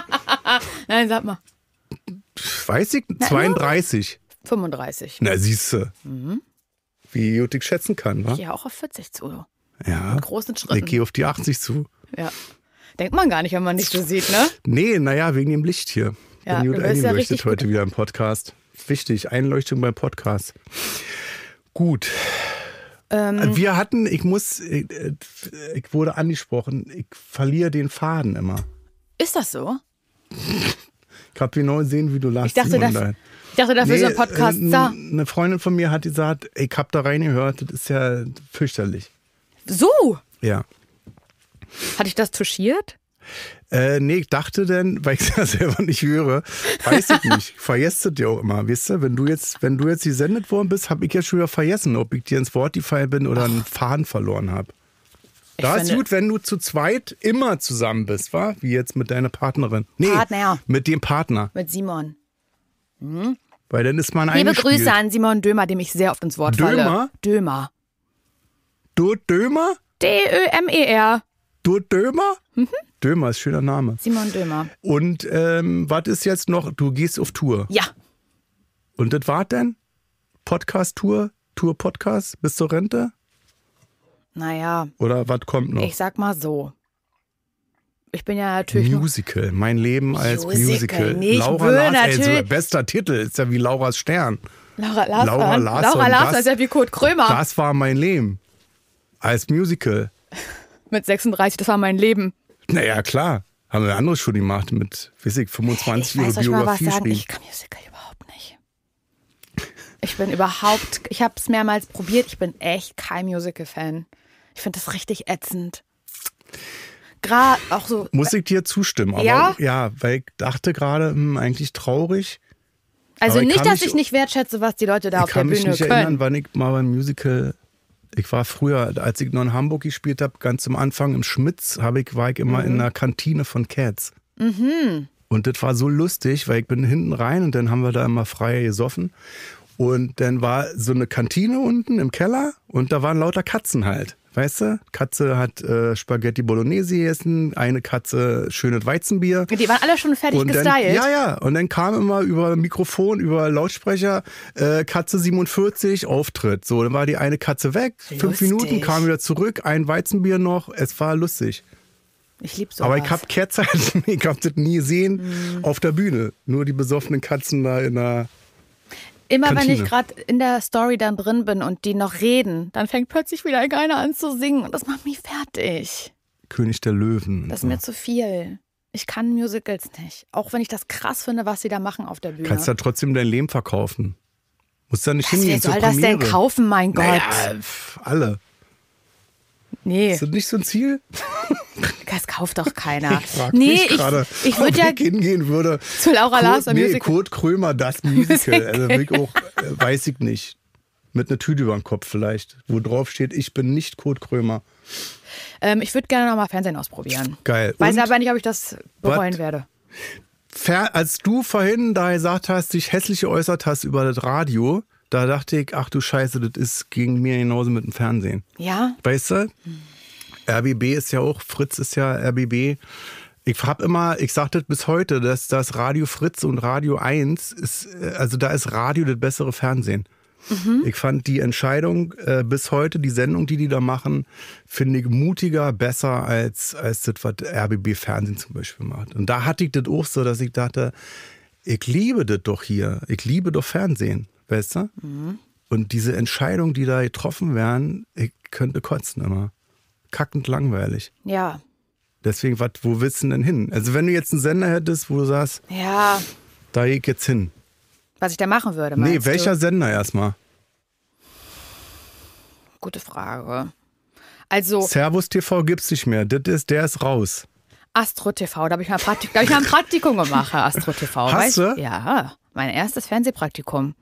[laughs] Nein, sag mal. Weiß ich, Na, 32. 35. Na, siehst du. Mhm. Wie gut ich schätzen kann, wa? Ich gehe auch auf 40 zu. Ja. Mit großen Schritten. Ich gehe auf die 80 zu. Ja. Denkt man gar nicht, wenn man nicht so sieht, ne? Nee, naja, wegen dem Licht hier. Ja, Newt Annie ja leuchtet heute wieder im Podcast. Wichtig, Einleuchtung beim Podcast. Gut. Ähm, Wir hatten, ich muss, ich, äh, äh, ich wurde angesprochen, ich verliere den Faden immer. Ist das so? [laughs] Ich habe genau gesehen, wie du Lars ich dachte, das, ich dachte, dafür nee, so ein Podcast da. Äh, eine Freundin von mir hat gesagt, ich habe da reingehört, das ist ja fürchterlich. So? Ja. Hatte ich das touchiert? Äh, nee, ich dachte denn, weil ich es [laughs] ja selber nicht höre, weiß ich nicht. Vergesst ja auch immer, weißt du? Wenn du jetzt, wenn du jetzt gesendet worden bist, habe ich ja schon wieder vergessen, ob ich dir ins Wort gefallen bin oder Ach. einen Faden verloren habe. Da ist gut, wenn du zu zweit immer zusammen bist, wa? Wie jetzt mit deiner Partnerin. Nee, Partner. mit dem Partner. Mit Simon. Mhm. Weil dann ist man eigentlich. Liebe Grüße an Simon Dömer, dem ich sehr oft ins Wort Dömer? falle. Dömer? Dömer. Du Dömer? D-Ö-M-E-R. Dömer? Mhm. Dömer ist ein schöner Name. Simon Dömer. Und ähm, was ist jetzt noch? Du gehst auf Tour. Ja. Und das war denn? Podcast-Tour? Tour-Podcast bis zur Rente? Naja. Oder was kommt noch? Ich sag mal so. Ich bin ja natürlich. Musical. Mein Leben als Musical. Musical. Nee, Laura Lars, ey, bester Titel. Ist ja wie Lauras Stern. Laura Larsson. Laura Larsson, Laura Larsson ist ja wie Kurt Krömer. Das war mein Leben. Als Musical mit 36, das war mein Leben. Naja, klar. Haben wir andere schon gemacht mit, weiß ich, 25 ich ihre Biografie ich mal was sagen. Ich kann Musical überhaupt nicht. Ich bin überhaupt, ich habe es mehrmals probiert, ich bin echt kein Musical-Fan. Ich finde das richtig ätzend. Gerade auch so. Muss ich dir zustimmen, aber ja, ja weil ich dachte gerade, hm, eigentlich traurig. Also nicht, dass ich nicht wertschätze, was die Leute da auf der Bühne können. Ich kann mich nicht erinnern, wann ich mal beim Musical ich war früher, als ich noch in Hamburg gespielt habe, ganz am Anfang im Schmitz, habe ich, war ich immer mhm. in der Kantine von Cats. Mhm. Und das war so lustig, weil ich bin hinten rein und dann haben wir da immer freier gesoffen. Und dann war so eine Kantine unten im Keller und da waren lauter Katzen halt. Weißt du, Katze hat äh, Spaghetti Bolognese gegessen, eine Katze schönes Weizenbier. Die waren alle schon fertig und gestylt. Dann, ja, ja. Und dann kam immer über Mikrofon, über Lautsprecher, äh, Katze 47, Auftritt. So, dann war die eine Katze weg, lustig. fünf Minuten, kam wieder zurück, ein Weizenbier noch. Es war lustig. Ich liebe so. Aber ich habe Cats [laughs] ich hab das nie gesehen mm. auf der Bühne. Nur die besoffenen Katzen da in der Immer Kantine. wenn ich gerade in der Story dann drin bin und die noch reden, dann fängt plötzlich wieder einer an zu singen und das macht mich fertig. König der Löwen. Das ist so. mir zu viel. Ich kann Musicals nicht. Auch wenn ich das krass finde, was sie da machen auf der Bühne. Kannst ja trotzdem dein Leben verkaufen. Musst da nicht was, hingehen. Wer soll das denn kaufen, mein Gott? Naja, alle. Nee. Ist das nicht so ein Ziel? das kauft doch keiner. [laughs] Ich nee, mich gerade, ich, ich würde ja hingehen würde. Zu Laura Lars und nee, Musical. Kurt Krömer, das Musical. [laughs] Also ich auch, äh, weiß ich nicht. Mit einer Tüte über dem Kopf vielleicht, wo drauf steht, ich bin nicht Kurt Krömer. Ähm, ich würde gerne nochmal Fernsehen ausprobieren. Geil. Weiß Und aber nicht, ob ich das bereuen wat? werde. Fer als du vorhin da gesagt hast, dich hässlich geäußert hast über das Radio, da dachte ich, ach du Scheiße, das ist gegen mir genauso mit dem Fernsehen. Ja. Weißt du? Hm. RBB ist ja auch, Fritz ist ja RBB. Ich habe immer, ich sagte bis heute, dass das Radio Fritz und Radio 1 ist, äh, also da ist Radio das bessere Fernsehen. Mhm. Ich fand die Entscheidung äh, bis heute, die Sendung, die die da machen, finde ich mutiger, besser als, als das, was RBB Fernsehen zum Beispiel macht. Und da hatte ich das auch so, dass ich dachte, ich liebe das doch hier. Ich liebe doch Fernsehen, weißt du? Mhm. Und diese Entscheidung, die da getroffen werden, ich könnte kotzen immer kackend langweilig. Ja. Deswegen, wat, wo willst du denn hin? Also, wenn du jetzt einen Sender hättest, wo du sagst, ja. da gehe ich jetzt hin. Was ich da machen würde, Nee, welcher du? Sender erstmal? Gute Frage. Also. Servus TV gibt's nicht mehr. Das ist, der ist raus. Astro TV, da habe ich, mal hab ich mal ein Praktikum gemacht, Astro TV. Hast weißt? du? Ja, mein erstes Fernsehpraktikum.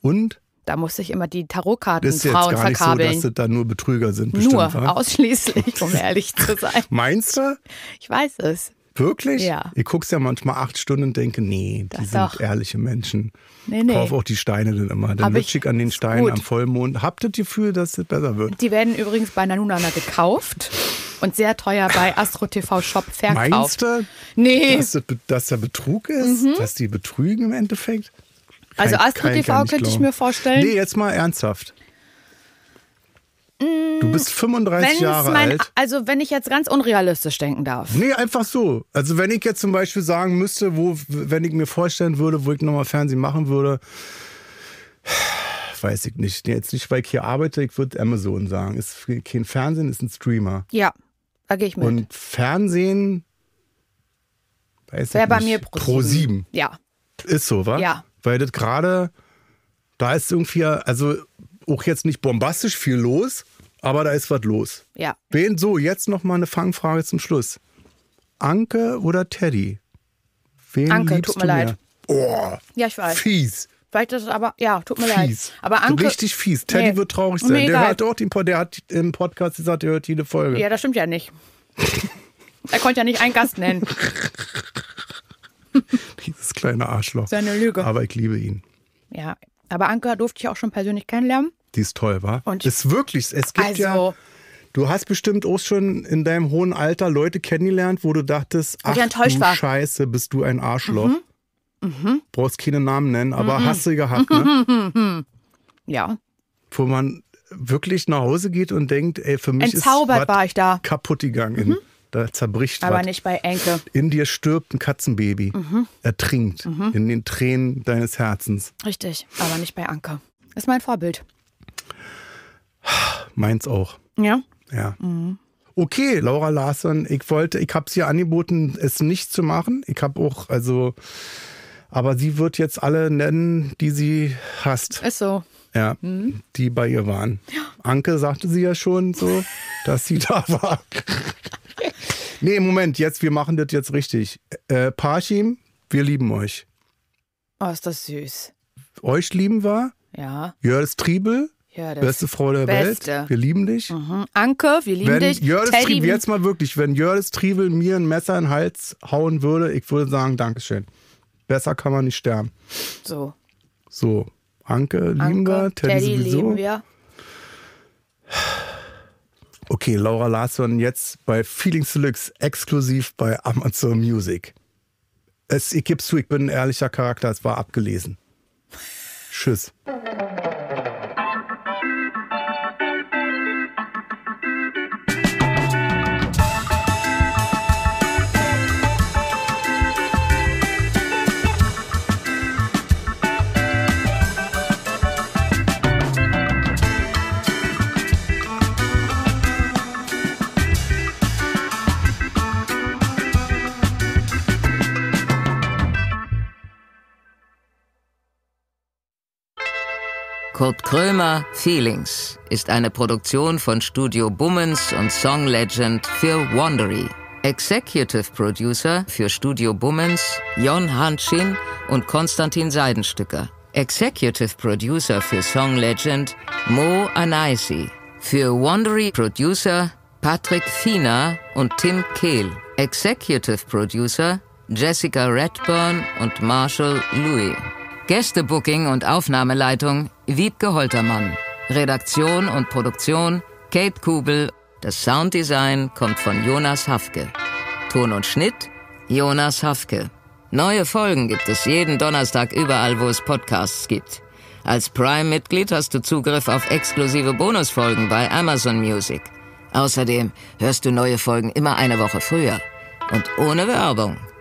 Und? Da muss ich immer die Tarotkartenfrauen verkabeln. Das ist jetzt gar verkabeln. nicht so, dass das da nur Betrüger sind. nur, wa? ausschließlich, um ehrlich zu [laughs] sein. Meinst du? Ich weiß es. Wirklich? Ja. Ihr guckst ja manchmal acht Stunden und denke, nee, die das sind doch. ehrliche Menschen. Nee, nee. Kauf auch die Steine dann immer. Dann ich an den Steinen am Vollmond. Habt ihr das Gefühl, dass es besser wird? Die werden übrigens bei Nanunana gekauft und sehr teuer bei Astro TV Shop verkauft. Meinst du? Nee. Dass, das, dass da Betrug ist? Mhm. Dass die betrügen im Endeffekt? Also kein, Astro TV könnte ich mir vorstellen. Nee, jetzt mal ernsthaft. Du bist 35 mm, Jahre mein, alt. Also, wenn ich jetzt ganz unrealistisch denken darf. Nee, einfach so. Also, wenn ich jetzt zum Beispiel sagen müsste, wo, wenn ich mir vorstellen würde, wo ich nochmal Fernsehen machen würde, weiß ich nicht. Jetzt nicht, weil ich hier arbeite, ich würde Amazon sagen. Ist kein Fernsehen, ist ein Streamer. Ja, da gehe ich mit. Und Fernsehen, weiß Wäre ich nicht. bei mir Pro 7. Pro 7. Ja. Ist so, wa? Ja weil das gerade, da ist irgendwie, also auch jetzt nicht bombastisch viel los, aber da ist was los. Ja. Wen so, jetzt nochmal eine Fangfrage zum Schluss. Anke oder Teddy? Wen Anke, liebst tut mir leid. Oh, ja, ich weiß. Fies. Vielleicht ist es aber, ja, tut mir fies. leid. Aber Anke, Richtig fies. Teddy nee. wird traurig sein. der, hat auch den, der hat im Podcast gesagt, er hört jede Folge. Ja, das stimmt ja nicht. [laughs] er konnte ja nicht einen Gast nennen. [laughs] dieses kleine Arschloch. Seine Lüge. Aber ich liebe ihn. Ja, aber Anke durfte ich auch schon persönlich kennenlernen. Die ist toll, war. Und ist wirklich, es gibt also, ja. Du hast bestimmt auch schon in deinem hohen Alter Leute kennengelernt, wo du dachtest, ach du war. Scheiße, bist du ein Arschloch. Mhm. Mhm. Brauchst keine Namen nennen, aber mhm. hast du gehabt, ne? [laughs] Ja. Wo man wirklich nach Hause geht und denkt, ey, für mich Entzaubert ist war ich da. kaputt gegangen. Mhm da zerbricht Aber was. nicht bei Enke. In dir stirbt ein Katzenbaby, mhm. ertrinkt mhm. in den Tränen deines Herzens. Richtig, aber nicht bei Anke. Ist mein Vorbild. Meins auch. Ja? Ja. Mhm. Okay, Laura Larsson, ich wollte, ich habe sie angeboten, es nicht zu machen. Ich habe auch, also, aber sie wird jetzt alle nennen, die sie hasst. Ist so. Ja, hm? die bei ihr waren. Anke sagte sie ja schon so, [laughs] dass sie da war. nee, Moment, jetzt, wir machen das jetzt richtig. Äh, Parchim, wir lieben euch. Oh, ist das süß. Euch lieben wir. Ja. Jörg Triebel. Ja, beste Frau der Beste. Welt. Wir lieben dich. Mhm. Anke, wir lieben wenn dich. Jördis Triebel, jetzt mal wirklich, wenn Jördis Triebel mir ein Messer in den Hals hauen würde, ich würde sagen, Dankeschön. Besser kann man nicht sterben. So. So. Anke, Anke wir, Teddy, Teddy sowieso. lieben wir. Okay, Laura Larsson jetzt bei Feelings Deluxe exklusiv bei Amazon Music. Es, ich gebe zu, ich bin ein ehrlicher Charakter, es war abgelesen. Tschüss. Kurt Krömer Feelings ist eine Produktion von Studio Bummens und Song Legend für Wandery. Executive Producer für Studio Bummens Jon Hanschin und Konstantin Seidenstücker. Executive Producer für Song Legend Mo Anaisi. Für Wandery Producer Patrick Fiener und Tim Kehl. Executive Producer Jessica Redburn und Marshall Louis. Gästebooking und Aufnahmeleitung Wiebke Holtermann. Redaktion und Produktion Kate Kubel. Das Sounddesign kommt von Jonas Hafke. Ton und Schnitt Jonas Hafke. Neue Folgen gibt es jeden Donnerstag überall, wo es Podcasts gibt. Als Prime-Mitglied hast du Zugriff auf exklusive Bonusfolgen bei Amazon Music. Außerdem hörst du neue Folgen immer eine Woche früher und ohne Werbung.